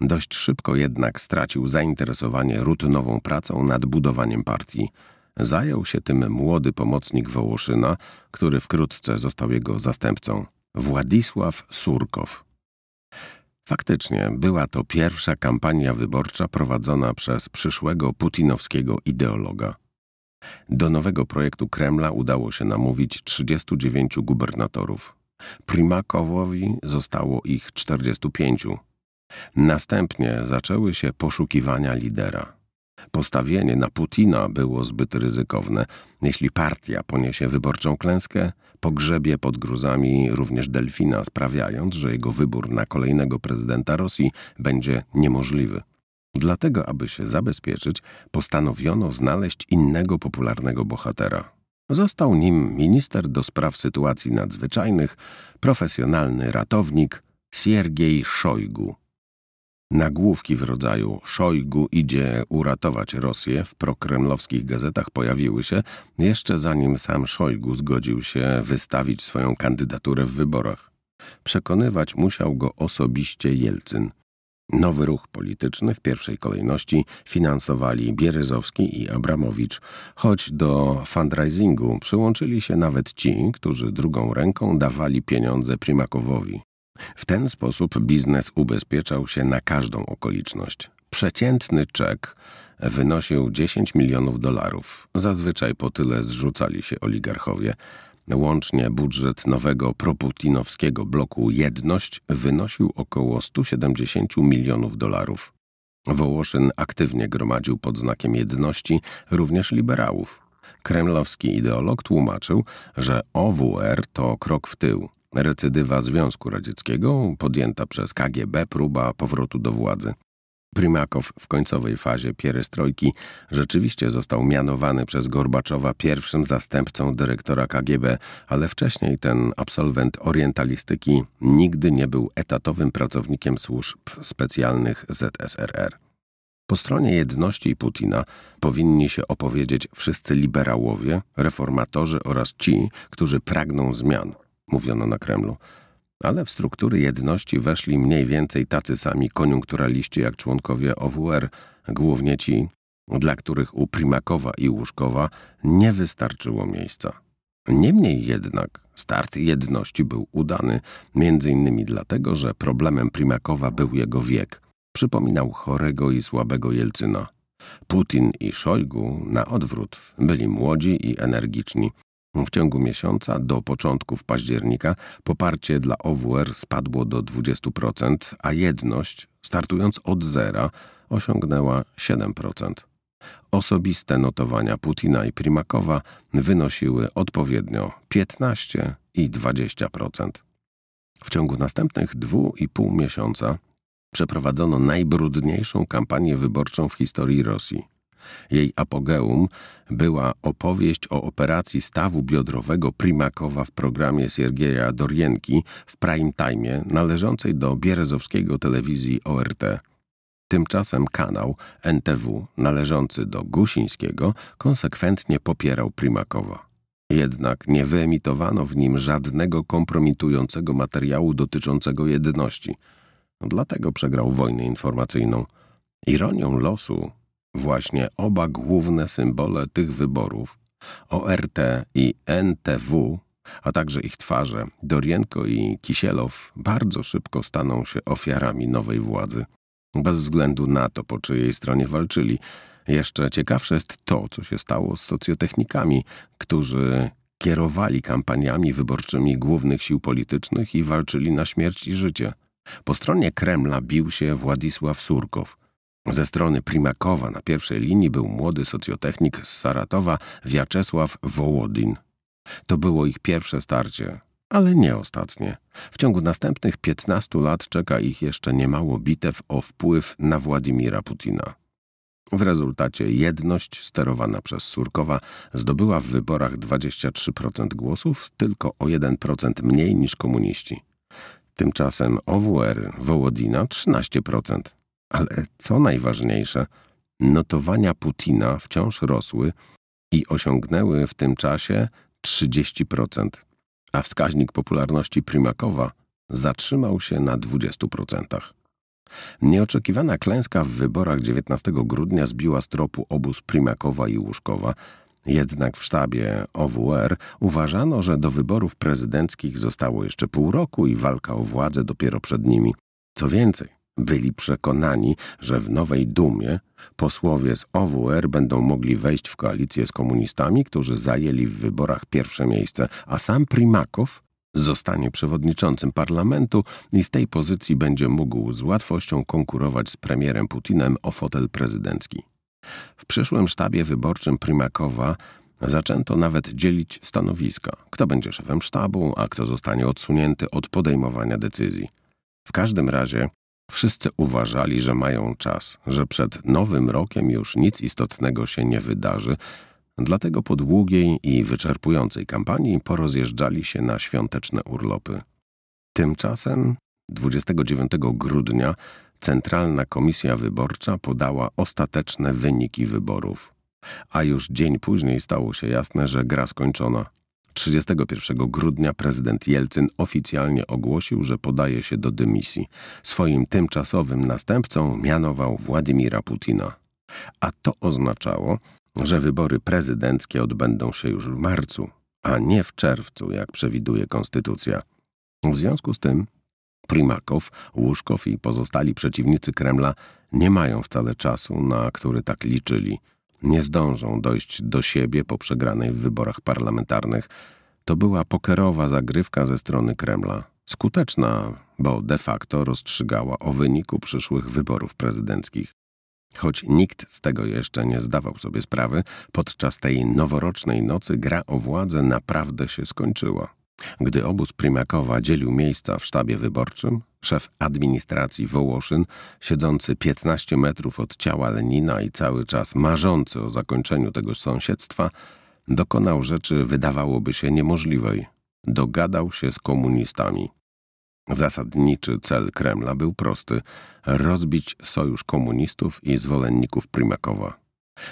Dość szybko jednak stracił zainteresowanie rutynową pracą nad budowaniem partii. Zajął się tym młody pomocnik Wołoszyna, który wkrótce został jego zastępcą, Władysław Surkow. Faktycznie była to pierwsza kampania wyborcza prowadzona przez przyszłego putinowskiego ideologa. Do nowego projektu Kremla udało się namówić 39 gubernatorów. Primakowowi zostało ich 45, Następnie zaczęły się poszukiwania lidera. Postawienie na Putina było zbyt ryzykowne. Jeśli partia poniesie wyborczą klęskę, pogrzebie pod gruzami również Delfina, sprawiając, że jego wybór na kolejnego prezydenta Rosji będzie niemożliwy. Dlatego, aby się zabezpieczyć, postanowiono znaleźć innego popularnego bohatera. Został nim minister do spraw sytuacji nadzwyczajnych, profesjonalny ratownik Siergiej Szojgu. Nagłówki w rodzaju Szojgu idzie uratować Rosję w prokremlowskich gazetach pojawiły się jeszcze zanim sam Szojgu zgodził się wystawić swoją kandydaturę w wyborach. Przekonywać musiał go osobiście Jelcyn. Nowy ruch polityczny w pierwszej kolejności finansowali Bieryzowski i Abramowicz, choć do fundraisingu przyłączyli się nawet ci, którzy drugą ręką dawali pieniądze Primakowowi. W ten sposób biznes ubezpieczał się na każdą okoliczność. Przeciętny czek wynosił 10 milionów dolarów. Zazwyczaj po tyle zrzucali się oligarchowie. Łącznie budżet nowego proputinowskiego bloku Jedność wynosił około 170 milionów dolarów. Wołoszyn aktywnie gromadził pod znakiem jedności również liberałów. Kremlowski ideolog tłumaczył, że OWR to krok w tył, recydywa Związku Radzieckiego, podjęta przez KGB próba powrotu do władzy. Primakow w końcowej fazie pierestrojki rzeczywiście został mianowany przez Gorbaczowa pierwszym zastępcą dyrektora KGB, ale wcześniej ten absolwent orientalistyki nigdy nie był etatowym pracownikiem służb specjalnych ZSRR. Po stronie jedności Putina powinni się opowiedzieć wszyscy liberałowie, reformatorzy oraz ci, którzy pragną zmian mówiono na Kremlu, ale w struktury jedności weszli mniej więcej tacy sami koniunkturaliści jak członkowie OWR, głównie ci, dla których u Primakowa i Łuszkowa nie wystarczyło miejsca. Niemniej jednak start jedności był udany, między innymi dlatego, że problemem Primakowa był jego wiek. Przypominał chorego i słabego Jelcyna. Putin i Szojgu, na odwrót, byli młodzi i energiczni. W ciągu miesiąca do początków października poparcie dla OWR spadło do 20%, a jedność, startując od zera, osiągnęła 7%. Osobiste notowania Putina i Primakowa wynosiły odpowiednio 15 i 20%. W ciągu następnych 2,5 i pół miesiąca przeprowadzono najbrudniejszą kampanię wyborczą w historii Rosji. Jej apogeum była opowieść o operacji stawu biodrowego Primakowa w programie Siergieja Dorienki w prime time należącej do bierezowskiego telewizji ORT. Tymczasem kanał NTW należący do Gusińskiego konsekwentnie popierał Primakowa. Jednak nie wyemitowano w nim żadnego kompromitującego materiału dotyczącego jedności. Dlatego przegrał wojnę informacyjną. Ironią losu Właśnie oba główne symbole tych wyborów, ORT i NTW, a także ich twarze, Dorienko i Kisielow, bardzo szybko staną się ofiarami nowej władzy. Bez względu na to, po czyjej stronie walczyli. Jeszcze ciekawsze jest to, co się stało z socjotechnikami, którzy kierowali kampaniami wyborczymi głównych sił politycznych i walczyli na śmierć i życie. Po stronie Kremla bił się Władysław Surkow – ze strony Primakowa na pierwszej linii był młody socjotechnik z Saratowa Wiaczesław Wołodin. To było ich pierwsze starcie, ale nie ostatnie. W ciągu następnych 15 lat czeka ich jeszcze niemało bitew o wpływ na Władimira Putina. W rezultacie jedność sterowana przez Surkowa zdobyła w wyborach 23% głosów, tylko o 1% mniej niż komuniści. Tymczasem OWR Wołodina 13%. Ale co najważniejsze, notowania Putina wciąż rosły i osiągnęły w tym czasie 30%, a wskaźnik popularności Primakowa zatrzymał się na 20%. Nieoczekiwana klęska w wyborach 19 grudnia zbiła z tropu obóz Primakowa i Łuszkowa, jednak w sztabie OWR uważano, że do wyborów prezydenckich zostało jeszcze pół roku i walka o władzę dopiero przed nimi. Co więcej, byli przekonani, że w Nowej Dumie posłowie z OWR będą mogli wejść w koalicję z komunistami, którzy zajęli w wyborach pierwsze miejsce, a sam Primakow zostanie przewodniczącym parlamentu i z tej pozycji będzie mógł z łatwością konkurować z premierem Putinem o fotel prezydencki. W przyszłym sztabie wyborczym Primakowa Zaczęto nawet dzielić stanowiska, kto będzie szefem sztabu, a kto zostanie odsunięty od podejmowania decyzji. W każdym razie Wszyscy uważali, że mają czas, że przed nowym rokiem już nic istotnego się nie wydarzy, dlatego po długiej i wyczerpującej kampanii porozjeżdżali się na świąteczne urlopy. Tymczasem 29 grudnia Centralna Komisja Wyborcza podała ostateczne wyniki wyborów. A już dzień później stało się jasne, że gra skończona. 31 grudnia prezydent Jelcyn oficjalnie ogłosił, że podaje się do dymisji. Swoim tymczasowym następcą mianował Władimira Putina. A to oznaczało, że wybory prezydenckie odbędą się już w marcu, a nie w czerwcu, jak przewiduje konstytucja. W związku z tym Primakow, Łóżkow i pozostali przeciwnicy Kremla nie mają wcale czasu, na który tak liczyli – nie zdążą dojść do siebie po przegranej w wyborach parlamentarnych. To była pokerowa zagrywka ze strony Kremla. Skuteczna, bo de facto rozstrzygała o wyniku przyszłych wyborów prezydenckich. Choć nikt z tego jeszcze nie zdawał sobie sprawy, podczas tej noworocznej nocy gra o władzę naprawdę się skończyła. Gdy obóz Primakowa dzielił miejsca w sztabie wyborczym, szef administracji Wołoszyn, siedzący 15 metrów od ciała Lenina i cały czas marzący o zakończeniu tego sąsiedztwa, dokonał rzeczy wydawałoby się niemożliwej. Dogadał się z komunistami. Zasadniczy cel Kremla był prosty – rozbić sojusz komunistów i zwolenników Primakowa.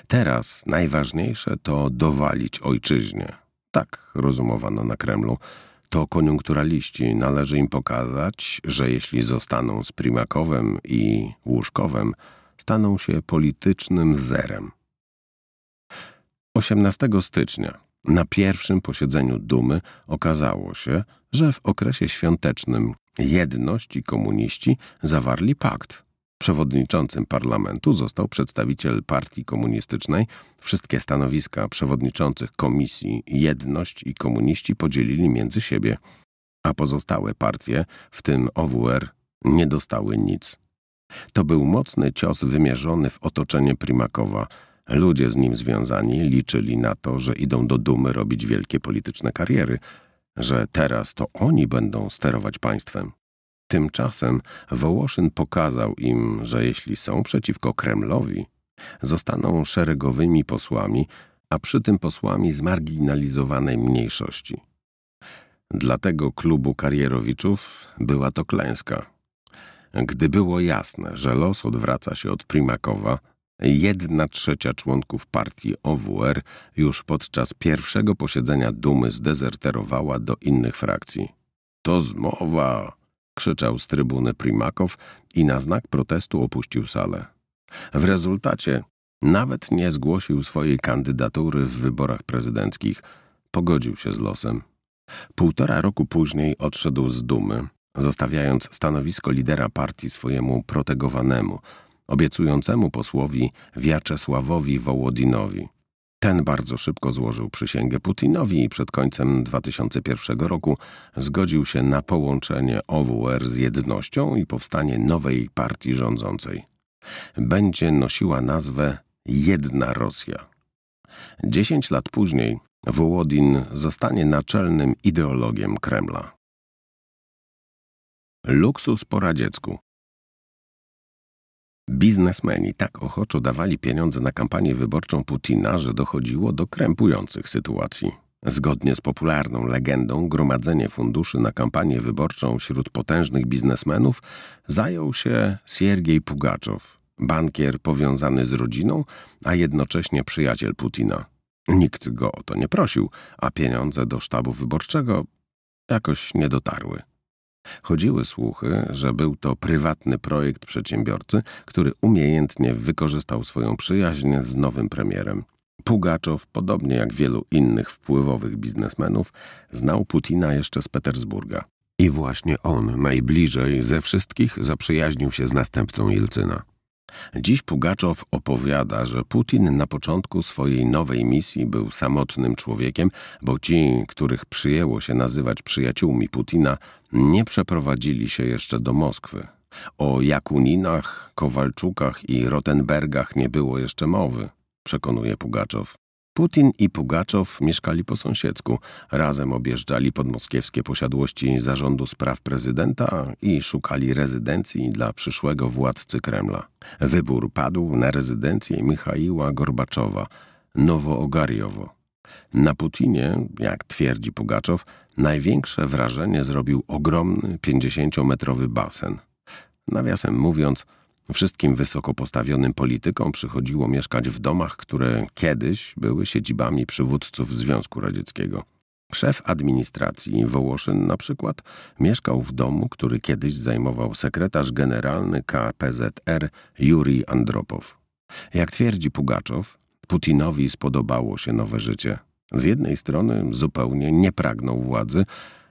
Teraz najważniejsze to dowalić ojczyźnie – tak rozumowano na Kremlu. To koniunkturaliści należy im pokazać, że jeśli zostaną z Primakowem i Łuszkowem, staną się politycznym zerem. 18 stycznia na pierwszym posiedzeniu Dumy okazało się, że w okresie świątecznym jedność i komuniści zawarli pakt, Przewodniczącym parlamentu został przedstawiciel Partii Komunistycznej. Wszystkie stanowiska przewodniczących komisji Jedność i komuniści podzielili między siebie, a pozostałe partie, w tym OWR, nie dostały nic. To był mocny cios wymierzony w otoczenie Primakowa. Ludzie z nim związani liczyli na to, że idą do dumy robić wielkie polityczne kariery, że teraz to oni będą sterować państwem. Tymczasem Wołoszyn pokazał im, że jeśli są przeciwko Kremlowi, zostaną szeregowymi posłami, a przy tym posłami zmarginalizowanej mniejszości. Dla tego klubu karierowiczów była to klęska. Gdy było jasne, że los odwraca się od Primakowa, jedna trzecia członków partii OWR już podczas pierwszego posiedzenia Dumy zdezerterowała do innych frakcji. To zmowa, krzyczał z trybuny Primakow i na znak protestu opuścił salę. W rezultacie nawet nie zgłosił swojej kandydatury w wyborach prezydenckich. Pogodził się z losem. Półtora roku później odszedł z dumy, zostawiając stanowisko lidera partii swojemu protegowanemu, obiecującemu posłowi Wiaczesławowi Wołodinowi. Ten bardzo szybko złożył przysięgę Putinowi i przed końcem 2001 roku zgodził się na połączenie OWR z Jednością i powstanie nowej partii rządzącej. Będzie nosiła nazwę Jedna Rosja. Dziesięć lat później Wołodin zostanie naczelnym ideologiem Kremla. Luksus po radziecku. Biznesmeni tak ochoczo dawali pieniądze na kampanię wyborczą Putina, że dochodziło do krępujących sytuacji. Zgodnie z popularną legendą, gromadzenie funduszy na kampanię wyborczą wśród potężnych biznesmenów zajął się Siergiej Pugaczow, bankier powiązany z rodziną, a jednocześnie przyjaciel Putina. Nikt go o to nie prosił, a pieniądze do sztabu wyborczego jakoś nie dotarły. Chodziły słuchy, że był to prywatny projekt przedsiębiorcy, który umiejętnie wykorzystał swoją przyjaźń z nowym premierem. Pugaczow, podobnie jak wielu innych wpływowych biznesmenów, znał Putina jeszcze z Petersburga. I właśnie on najbliżej ze wszystkich zaprzyjaźnił się z następcą Jelcyna. Dziś Pugaczow opowiada, że Putin na początku swojej nowej misji był samotnym człowiekiem, bo ci, których przyjęło się nazywać przyjaciółmi Putina, nie przeprowadzili się jeszcze do Moskwy. O Jakuninach, Kowalczukach i Rotenbergach nie było jeszcze mowy, przekonuje Pugaczow. Putin i Pugaczow mieszkali po sąsiedzku. Razem objeżdżali podmoskiewskie posiadłości zarządu spraw prezydenta i szukali rezydencji dla przyszłego władcy Kremla. Wybór padł na rezydencję Michaiła Gorbaczowa, Nowoogariowo. Na Putinie, jak twierdzi Pugaczow, największe wrażenie zrobił ogromny 50-metrowy basen. Nawiasem mówiąc, Wszystkim wysoko postawionym politykom przychodziło mieszkać w domach, które kiedyś były siedzibami przywódców Związku Radzieckiego. Szef administracji Wołoszyn na przykład mieszkał w domu, który kiedyś zajmował sekretarz generalny KPZR Juri Andropow. Jak twierdzi Pugaczow, Putinowi spodobało się nowe życie. Z jednej strony zupełnie nie pragnął władzy,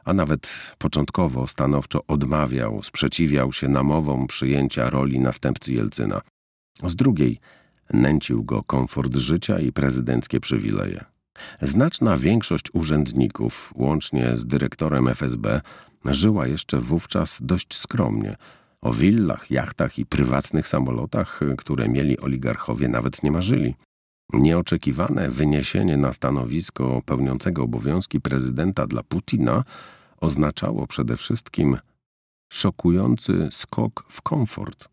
a nawet początkowo stanowczo odmawiał, sprzeciwiał się namowom przyjęcia roli następcy Jelcyna. Z drugiej nęcił go komfort życia i prezydenckie przywileje. Znaczna większość urzędników, łącznie z dyrektorem FSB, żyła jeszcze wówczas dość skromnie. O willach, jachtach i prywatnych samolotach, które mieli oligarchowie, nawet nie marzyli. Nieoczekiwane wyniesienie na stanowisko pełniącego obowiązki prezydenta dla Putina – oznaczało przede wszystkim szokujący skok w komfort.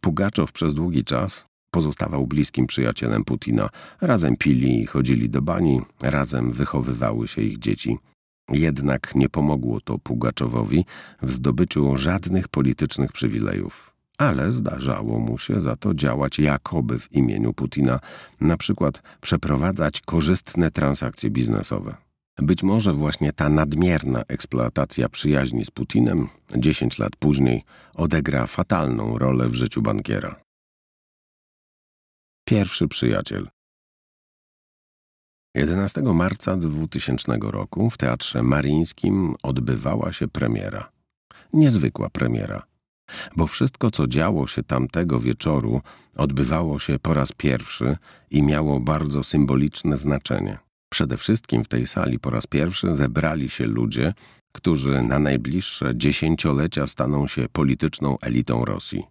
Pugaczow przez długi czas pozostawał bliskim przyjacielem Putina. Razem pili i chodzili do bani, razem wychowywały się ich dzieci. Jednak nie pomogło to Pugaczowowi w zdobyciu żadnych politycznych przywilejów. Ale zdarzało mu się za to działać jakoby w imieniu Putina, na przykład przeprowadzać korzystne transakcje biznesowe. Być może właśnie ta nadmierna eksploatacja przyjaźni z Putinem 10 lat później odegra fatalną rolę w życiu bankiera. Pierwszy przyjaciel 11 marca 2000 roku w Teatrze Marińskim odbywała się premiera. Niezwykła premiera, bo wszystko, co działo się tamtego wieczoru, odbywało się po raz pierwszy i miało bardzo symboliczne znaczenie. Przede wszystkim w tej sali po raz pierwszy zebrali się ludzie, którzy na najbliższe dziesięciolecia staną się polityczną elitą Rosji.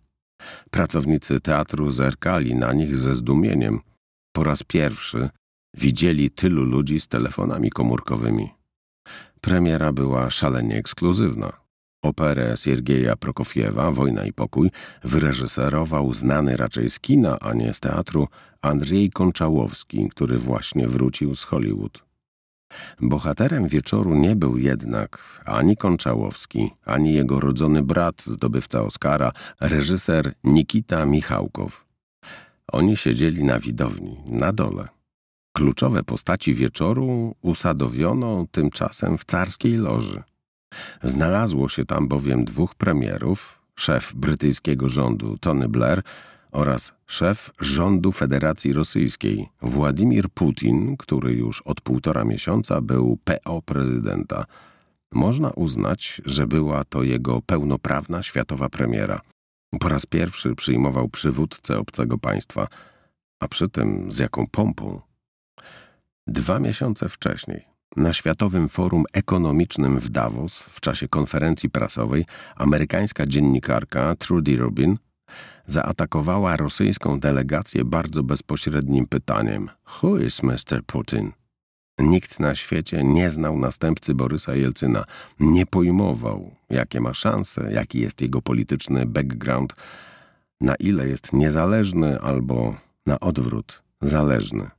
Pracownicy teatru zerkali na nich ze zdumieniem. Po raz pierwszy widzieli tylu ludzi z telefonami komórkowymi. Premiera była szalenie ekskluzywna. Operę Siergieja Prokofiewa, Wojna i Pokój, wyreżyserował znany raczej z kina, a nie z teatru Andrzej Konczałowski, który właśnie wrócił z Hollywood. Bohaterem wieczoru nie był jednak ani Konczałowski, ani jego rodzony brat, zdobywca Oscara, reżyser Nikita Michałkow. Oni siedzieli na widowni, na dole. Kluczowe postaci wieczoru usadowiono tymczasem w carskiej loży. Znalazło się tam bowiem dwóch premierów, szef brytyjskiego rządu Tony Blair oraz szef rządu Federacji Rosyjskiej Władimir Putin, który już od półtora miesiąca był PO prezydenta. Można uznać, że była to jego pełnoprawna światowa premiera. Po raz pierwszy przyjmował przywódcę obcego państwa, a przy tym z jaką pompą. Dwa miesiące wcześniej, na Światowym Forum Ekonomicznym w Davos w czasie konferencji prasowej amerykańska dziennikarka Trudy Rubin zaatakowała rosyjską delegację bardzo bezpośrednim pytaniem Who is Mr. Putin? Nikt na świecie nie znał następcy Borysa Jelcyna, nie pojmował, jakie ma szanse, jaki jest jego polityczny background, na ile jest niezależny albo na odwrót zależny.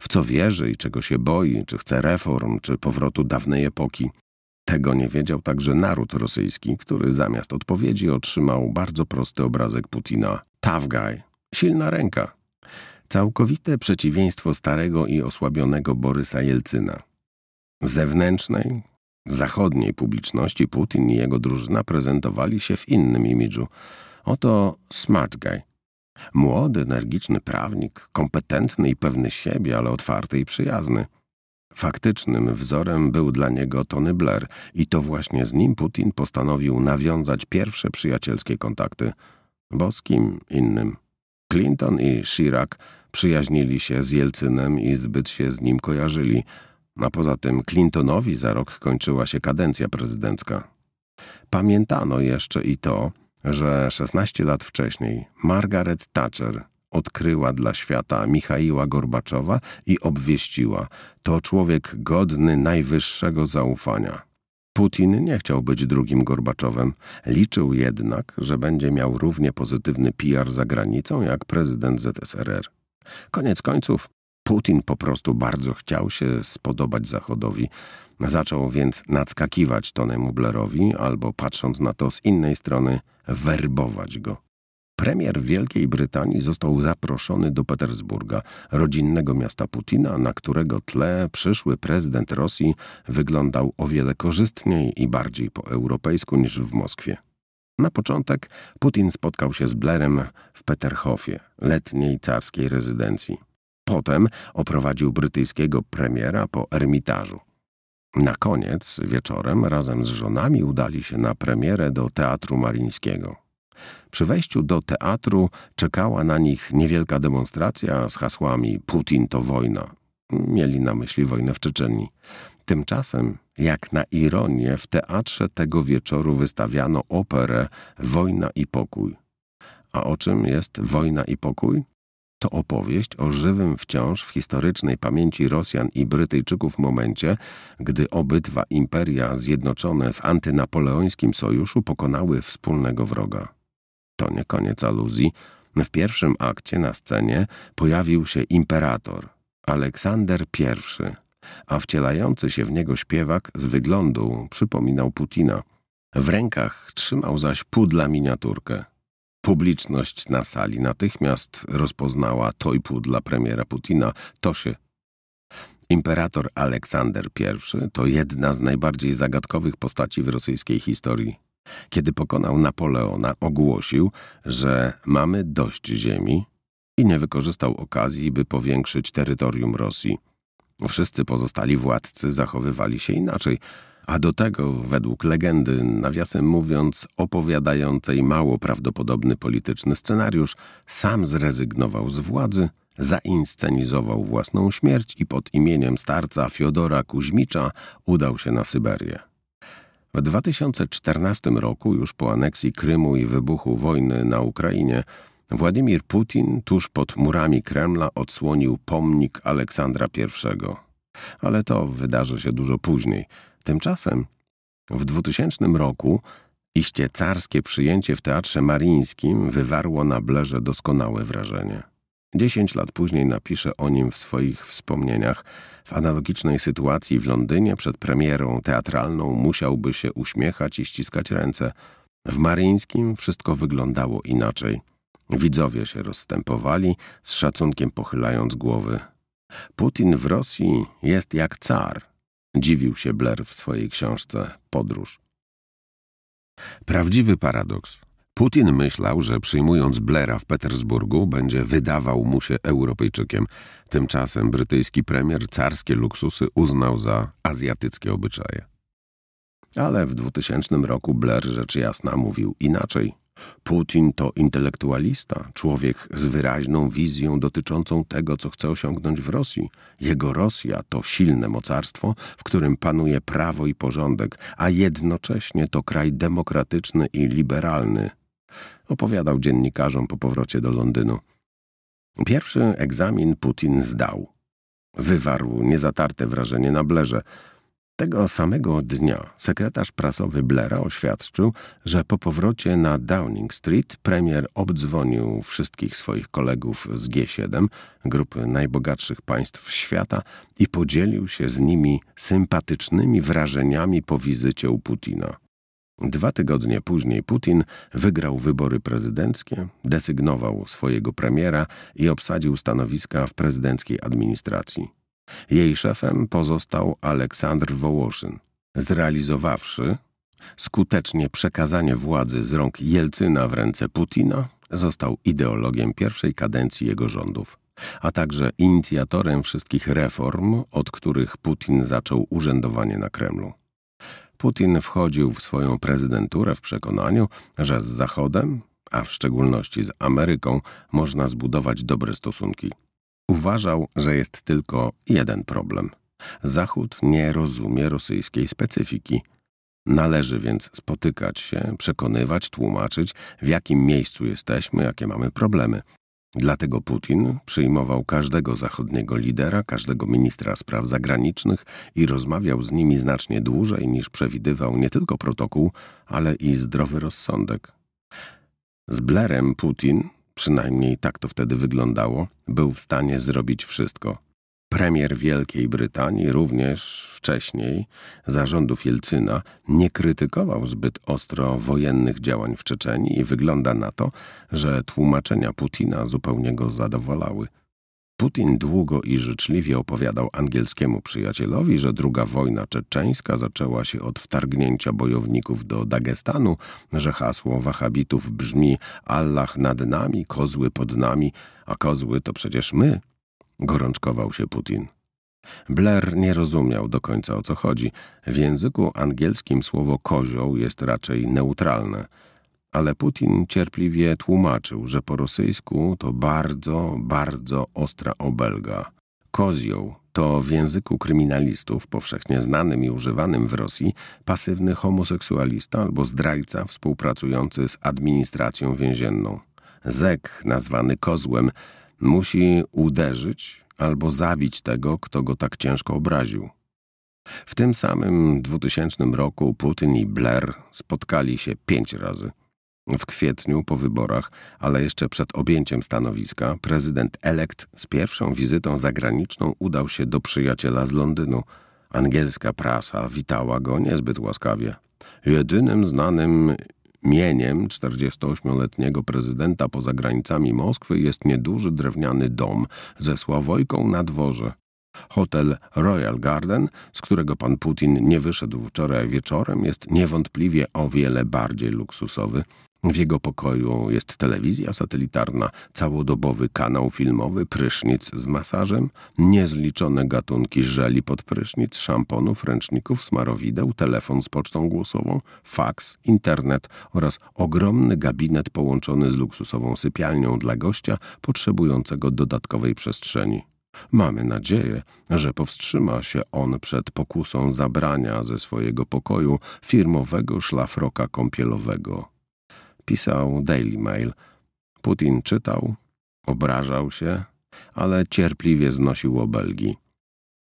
W co wierzy i czego się boi, czy chce reform, czy powrotu dawnej epoki – tego nie wiedział także naród rosyjski, który zamiast odpowiedzi otrzymał bardzo prosty obrazek Putina. Tough guy. Silna ręka. Całkowite przeciwieństwo starego i osłabionego Borysa Jelcyna. Zewnętrznej, zachodniej publiczności Putin i jego drużyna prezentowali się w innym imidżu. Oto smart guy. Młody, energiczny prawnik, kompetentny i pewny siebie, ale otwarty i przyjazny. Faktycznym wzorem był dla niego Tony Blair i to właśnie z nim Putin postanowił nawiązać pierwsze przyjacielskie kontakty, bo z kim innym. Clinton i Chirac przyjaźnili się z Jelcynem i zbyt się z nim kojarzyli, a poza tym Clintonowi za rok kończyła się kadencja prezydencka. Pamiętano jeszcze i to, że 16 lat wcześniej Margaret Thatcher odkryła dla świata Michaiła Gorbaczowa i obwieściła – to człowiek godny najwyższego zaufania. Putin nie chciał być drugim Gorbaczowem. Liczył jednak, że będzie miał równie pozytywny PR za granicą jak prezydent ZSRR. Koniec końców, Putin po prostu bardzo chciał się spodobać Zachodowi. Zaczął więc nadskakiwać Tonemu Blairowi albo patrząc na to z innej strony, werbować go. Premier Wielkiej Brytanii został zaproszony do Petersburga, rodzinnego miasta Putina, na którego tle przyszły prezydent Rosji wyglądał o wiele korzystniej i bardziej po europejsku niż w Moskwie. Na początek Putin spotkał się z Blerem w Peterhofie, letniej carskiej rezydencji. Potem oprowadził brytyjskiego premiera po Ermitażu. Na koniec, wieczorem, razem z żonami udali się na premierę do Teatru Marińskiego. Przy wejściu do teatru czekała na nich niewielka demonstracja z hasłami Putin to wojna. Mieli na myśli wojnę w Czeczeniu. Tymczasem, jak na ironię, w teatrze tego wieczoru wystawiano operę Wojna i pokój. A o czym jest Wojna i pokój? To opowieść o żywym wciąż w historycznej pamięci Rosjan i Brytyjczyków momencie, gdy obydwa imperia zjednoczone w antynapoleońskim sojuszu pokonały wspólnego wroga. To nie koniec aluzji. W pierwszym akcie na scenie pojawił się imperator, Aleksander I, a wcielający się w niego śpiewak z wyglądu przypominał Putina. W rękach trzymał zaś pudla miniaturkę. Publiczność na sali natychmiast rozpoznała tojpu dla premiera Putina, się Imperator Aleksander I to jedna z najbardziej zagadkowych postaci w rosyjskiej historii. Kiedy pokonał Napoleona, ogłosił, że mamy dość ziemi i nie wykorzystał okazji, by powiększyć terytorium Rosji. Wszyscy pozostali władcy zachowywali się inaczej, a do tego, według legendy, nawiasem mówiąc, opowiadającej mało prawdopodobny polityczny scenariusz, sam zrezygnował z władzy, zainscenizował własną śmierć i pod imieniem starca Fiodora Kuźmicza udał się na Syberię. W 2014 roku, już po aneksji Krymu i wybuchu wojny na Ukrainie, Władimir Putin tuż pod murami Kremla odsłonił pomnik Aleksandra I. Ale to wydarzy się dużo później. Tymczasem w 2000 roku iście carskie przyjęcie w Teatrze Marińskim wywarło na Blerze doskonałe wrażenie. Dziesięć lat później napisze o nim w swoich wspomnieniach. W analogicznej sytuacji w Londynie przed premierą teatralną musiałby się uśmiechać i ściskać ręce. W Maryńskim wszystko wyglądało inaczej. Widzowie się rozstępowali, z szacunkiem pochylając głowy. Putin w Rosji jest jak car, dziwił się Blair w swojej książce Podróż. Prawdziwy paradoks. Putin myślał, że przyjmując Blaira w Petersburgu będzie wydawał mu się Europejczykiem. Tymczasem brytyjski premier carskie luksusy uznał za azjatyckie obyczaje. Ale w 2000 roku Blair rzecz jasna mówił inaczej. Putin to intelektualista, człowiek z wyraźną wizją dotyczącą tego, co chce osiągnąć w Rosji. Jego Rosja to silne mocarstwo, w którym panuje prawo i porządek, a jednocześnie to kraj demokratyczny i liberalny, opowiadał dziennikarzom po powrocie do Londynu. Pierwszy egzamin Putin zdał. Wywarł niezatarte wrażenie na Blerze. Tego samego dnia sekretarz prasowy Blera oświadczył, że po powrocie na Downing Street premier obdzwonił wszystkich swoich kolegów z G7, grupy najbogatszych państw świata i podzielił się z nimi sympatycznymi wrażeniami po wizycie u Putina. Dwa tygodnie później Putin wygrał wybory prezydenckie, desygnował swojego premiera i obsadził stanowiska w prezydenckiej administracji. Jej szefem pozostał Aleksandr Wołoszyn. Zrealizowawszy skutecznie przekazanie władzy z rąk Jelcyna w ręce Putina, został ideologiem pierwszej kadencji jego rządów, a także inicjatorem wszystkich reform, od których Putin zaczął urzędowanie na Kremlu. Putin wchodził w swoją prezydenturę w przekonaniu, że z Zachodem, a w szczególności z Ameryką, można zbudować dobre stosunki. Uważał, że jest tylko jeden problem. Zachód nie rozumie rosyjskiej specyfiki. Należy więc spotykać się, przekonywać, tłumaczyć, w jakim miejscu jesteśmy, jakie mamy problemy. Dlatego Putin przyjmował każdego zachodniego lidera, każdego ministra spraw zagranicznych i rozmawiał z nimi znacznie dłużej niż przewidywał nie tylko protokół, ale i zdrowy rozsądek. Z Blarem Putin, przynajmniej tak to wtedy wyglądało, był w stanie zrobić wszystko – Premier Wielkiej Brytanii również wcześniej zarządów Jelcyna nie krytykował zbyt ostro wojennych działań w Czeczeni i wygląda na to, że tłumaczenia Putina zupełnie go zadowalały. Putin długo i życzliwie opowiadał angielskiemu przyjacielowi, że druga wojna czeczeńska zaczęła się od wtargnięcia bojowników do Dagestanu, że hasło wahabitów brzmi Allah nad nami, kozły pod nami, a kozły to przecież my, gorączkował się Putin. Blair nie rozumiał do końca o co chodzi. W języku angielskim słowo kozioł jest raczej neutralne, ale Putin cierpliwie tłumaczył, że po rosyjsku to bardzo, bardzo ostra obelga. Kozioł to w języku kryminalistów powszechnie znanym i używanym w Rosji pasywny homoseksualista albo zdrajca współpracujący z administracją więzienną. Zek, nazwany kozłem, Musi uderzyć albo zabić tego, kto go tak ciężko obraził. W tym samym 2000 roku Putin i Blair spotkali się pięć razy. W kwietniu po wyborach, ale jeszcze przed objęciem stanowiska, prezydent elekt z pierwszą wizytą zagraniczną udał się do przyjaciela z Londynu. Angielska prasa witała go niezbyt łaskawie. Jedynym znanym Mieniem 48-letniego prezydenta poza granicami Moskwy jest nieduży drewniany dom ze sławojką na dworze. Hotel Royal Garden, z którego pan Putin nie wyszedł wczoraj wieczorem, jest niewątpliwie o wiele bardziej luksusowy. W jego pokoju jest telewizja satelitarna, całodobowy kanał filmowy, prysznic z masażem, niezliczone gatunki żeli pod prysznic, szamponów, ręczników, smarowideł, telefon z pocztą głosową, faks, internet oraz ogromny gabinet połączony z luksusową sypialnią dla gościa potrzebującego dodatkowej przestrzeni. Mamy nadzieję, że powstrzyma się on przed pokusą zabrania ze swojego pokoju firmowego szlafroka kąpielowego pisał Daily Mail. Putin czytał, obrażał się, ale cierpliwie znosił obelgi.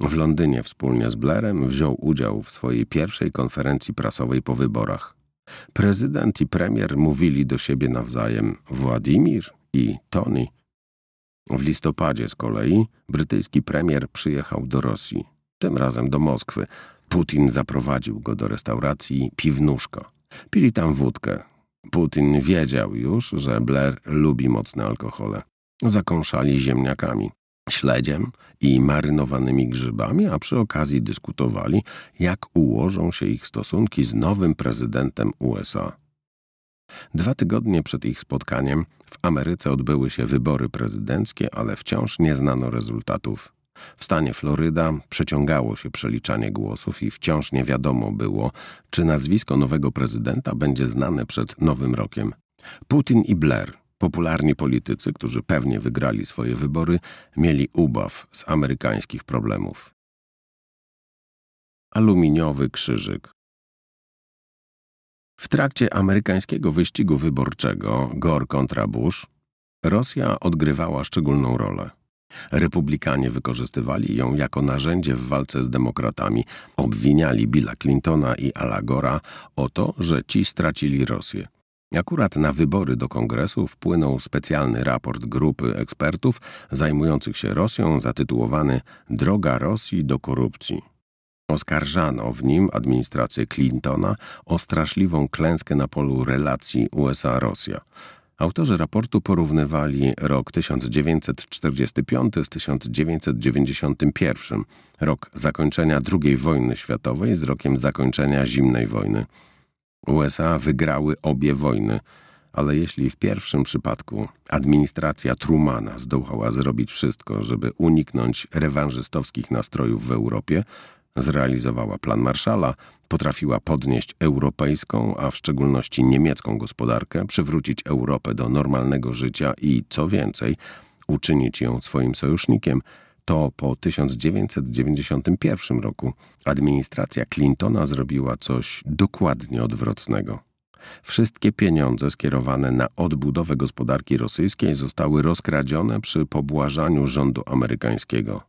W Londynie wspólnie z Blairem wziął udział w swojej pierwszej konferencji prasowej po wyborach. Prezydent i premier mówili do siebie nawzajem Władimir i Tony. W listopadzie z kolei brytyjski premier przyjechał do Rosji, tym razem do Moskwy. Putin zaprowadził go do restauracji Piwnuszko. Pili tam wódkę, Putin wiedział już, że Blair lubi mocne alkohole. Zakąszali ziemniakami, śledziem i marynowanymi grzybami, a przy okazji dyskutowali, jak ułożą się ich stosunki z nowym prezydentem USA. Dwa tygodnie przed ich spotkaniem w Ameryce odbyły się wybory prezydenckie, ale wciąż nie znano rezultatów. W stanie Floryda przeciągało się przeliczanie głosów i wciąż nie wiadomo było, czy nazwisko nowego prezydenta będzie znane przed Nowym Rokiem. Putin i Blair, popularni politycy, którzy pewnie wygrali swoje wybory, mieli ubaw z amerykańskich problemów. Aluminiowy krzyżyk w trakcie amerykańskiego wyścigu wyborczego Gore kontra Bush Rosja odgrywała szczególną rolę. Republikanie wykorzystywali ją jako narzędzie w walce z demokratami. Obwiniali Billa Clintona i Alagora o to, że ci stracili Rosję. Akurat na wybory do kongresu wpłynął specjalny raport grupy ekspertów zajmujących się Rosją zatytułowany Droga Rosji do korupcji. Oskarżano w nim administrację Clintona o straszliwą klęskę na polu relacji USA-Rosja. Autorzy raportu porównywali rok 1945 z 1991, rok zakończenia II wojny światowej z rokiem zakończenia zimnej wojny. USA wygrały obie wojny, ale jeśli w pierwszym przypadku administracja Trumana zdołała zrobić wszystko, żeby uniknąć rewanżystowskich nastrojów w Europie, Zrealizowała plan Marszala, potrafiła podnieść europejską, a w szczególności niemiecką gospodarkę, przywrócić Europę do normalnego życia i, co więcej, uczynić ją swoim sojusznikiem – to po 1991 roku administracja Clintona zrobiła coś dokładnie odwrotnego. Wszystkie pieniądze skierowane na odbudowę gospodarki rosyjskiej zostały rozkradzione przy pobłażaniu rządu amerykańskiego.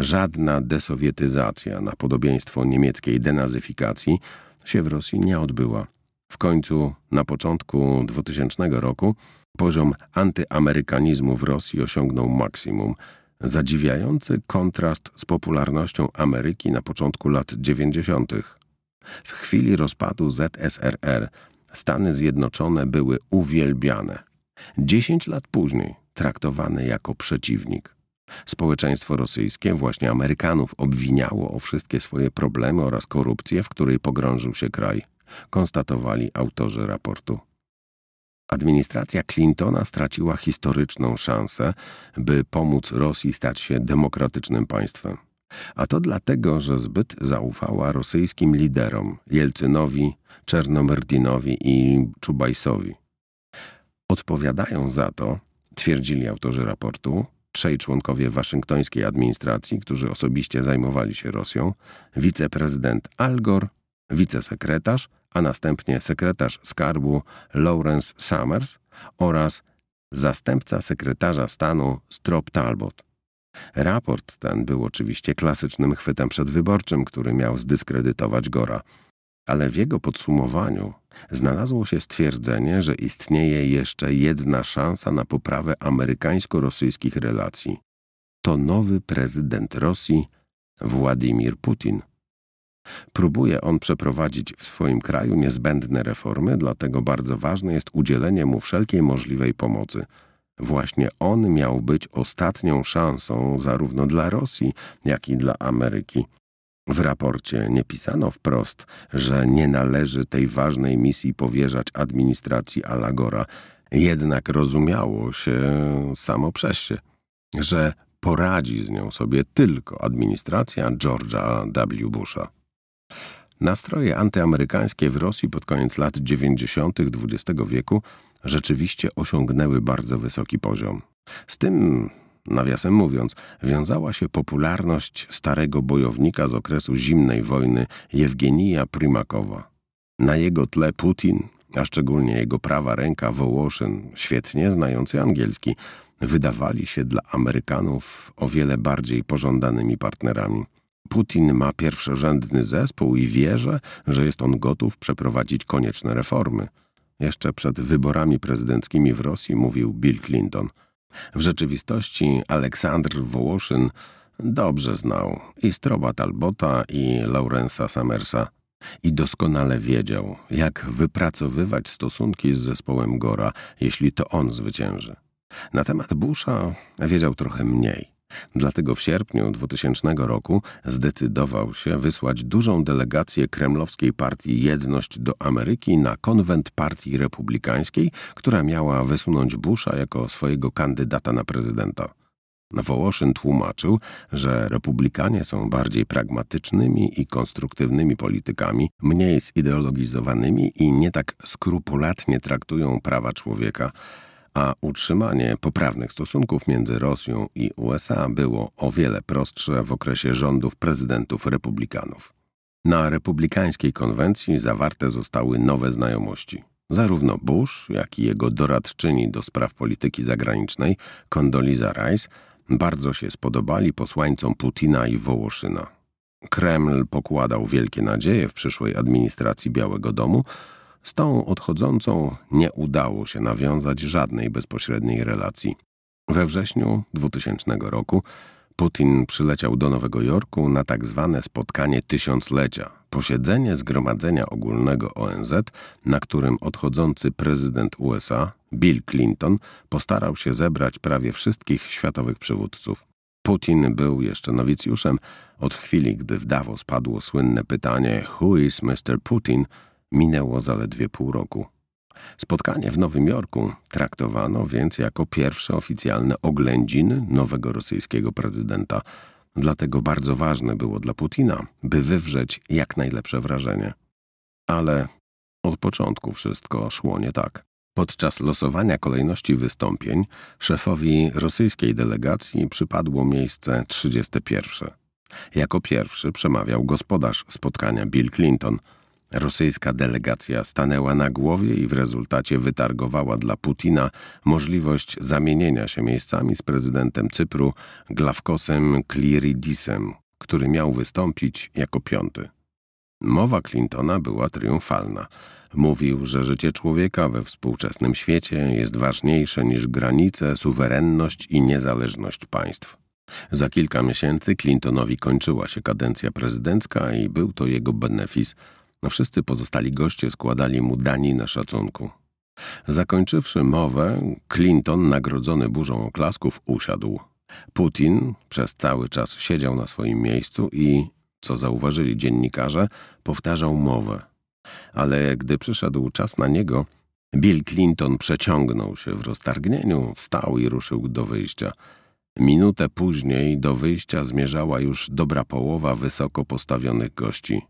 Żadna desowietyzacja na podobieństwo niemieckiej denazyfikacji się w Rosji nie odbyła. W końcu, na początku 2000 roku, poziom antyamerykanizmu w Rosji osiągnął maksimum. Zadziwiający kontrast z popularnością Ameryki na początku lat 90. W chwili rozpadu ZSRR Stany Zjednoczone były uwielbiane. Dziesięć lat później traktowane jako przeciwnik. Społeczeństwo rosyjskie właśnie Amerykanów obwiniało o wszystkie swoje problemy oraz korupcję, w której pogrążył się kraj, konstatowali autorzy raportu. Administracja Clintona straciła historyczną szansę, by pomóc Rosji stać się demokratycznym państwem. A to dlatego, że zbyt zaufała rosyjskim liderom Jelcynowi, Czernomyrdinowi i Czubajsowi. Odpowiadają za to, twierdzili autorzy raportu, trzej członkowie waszyngtońskiej administracji, którzy osobiście zajmowali się Rosją, wiceprezydent Al Gore, wicesekretarz, a następnie sekretarz skarbu Lawrence Summers oraz zastępca sekretarza stanu Strop Talbot. Raport ten był oczywiście klasycznym chwytem przedwyborczym, który miał zdyskredytować Gora – ale w jego podsumowaniu znalazło się stwierdzenie, że istnieje jeszcze jedna szansa na poprawę amerykańsko-rosyjskich relacji. To nowy prezydent Rosji, Władimir Putin. Próbuje on przeprowadzić w swoim kraju niezbędne reformy, dlatego bardzo ważne jest udzielenie mu wszelkiej możliwej pomocy. Właśnie on miał być ostatnią szansą zarówno dla Rosji, jak i dla Ameryki. W raporcie nie pisano wprost, że nie należy tej ważnej misji powierzać administracji Alagora, jednak rozumiało się samo przez się, że poradzi z nią sobie tylko administracja George'a W. Busha. Nastroje antyamerykańskie w Rosji pod koniec lat 90. XX wieku rzeczywiście osiągnęły bardzo wysoki poziom. Z tym Nawiasem mówiąc, wiązała się popularność starego bojownika z okresu zimnej wojny Jewgenija Primakowa. Na jego tle Putin, a szczególnie jego prawa ręka Wołoszyn, świetnie znający angielski, wydawali się dla Amerykanów o wiele bardziej pożądanymi partnerami. Putin ma pierwszorzędny zespół i wierzę, że jest on gotów przeprowadzić konieczne reformy. Jeszcze przed wyborami prezydenckimi w Rosji mówił Bill Clinton – w rzeczywistości Aleksandr Wołoszyn dobrze znał i Stroba Talbota i Laurensa Samersa i doskonale wiedział, jak wypracowywać stosunki z zespołem Gora, jeśli to on zwycięży. Na temat Busha wiedział trochę mniej. Dlatego w sierpniu 2000 roku zdecydował się wysłać dużą delegację kremlowskiej partii Jedność do Ameryki na konwent partii republikańskiej, która miała wysunąć Busha jako swojego kandydata na prezydenta. Wołoszyn tłumaczył, że republikanie są bardziej pragmatycznymi i konstruktywnymi politykami, mniej zideologizowanymi i nie tak skrupulatnie traktują prawa człowieka a utrzymanie poprawnych stosunków między Rosją i USA było o wiele prostsze w okresie rządów prezydentów republikanów. Na republikańskiej konwencji zawarte zostały nowe znajomości. Zarówno Bush, jak i jego doradczyni do spraw polityki zagranicznej, Condoleezza Rice, bardzo się spodobali posłańcom Putina i Wołoszyna. Kreml pokładał wielkie nadzieje w przyszłej administracji Białego Domu, z tą odchodzącą nie udało się nawiązać żadnej bezpośredniej relacji. We wrześniu 2000 roku Putin przyleciał do Nowego Jorku na tak zwane spotkanie tysiąclecia, posiedzenie Zgromadzenia Ogólnego ONZ, na którym odchodzący prezydent USA, Bill Clinton, postarał się zebrać prawie wszystkich światowych przywódców. Putin był jeszcze nowicjuszem. Od chwili, gdy w Davos padło słynne pytanie Who is Mr. Putin? minęło zaledwie pół roku. Spotkanie w Nowym Jorku traktowano więc jako pierwsze oficjalne oględziny nowego rosyjskiego prezydenta. Dlatego bardzo ważne było dla Putina, by wywrzeć jak najlepsze wrażenie. Ale od początku wszystko szło nie tak. Podczas losowania kolejności wystąpień szefowi rosyjskiej delegacji przypadło miejsce 31. Jako pierwszy przemawiał gospodarz spotkania Bill Clinton – Rosyjska delegacja stanęła na głowie i w rezultacie wytargowała dla Putina możliwość zamienienia się miejscami z prezydentem Cypru Glawkosem Kliridisem, który miał wystąpić jako piąty. Mowa Clintona była triumfalna. Mówił, że życie człowieka we współczesnym świecie jest ważniejsze niż granice, suwerenność i niezależność państw. Za kilka miesięcy Clintonowi kończyła się kadencja prezydencka i był to jego benefis – a no wszyscy pozostali goście składali mu dani na szacunku. Zakończywszy mowę, Clinton, nagrodzony burzą oklasków, usiadł. Putin przez cały czas siedział na swoim miejscu i, co zauważyli dziennikarze, powtarzał mowę. Ale gdy przyszedł czas na niego, Bill Clinton przeciągnął się w roztargnieniu, wstał i ruszył do wyjścia. Minutę później do wyjścia zmierzała już dobra połowa wysoko postawionych gości.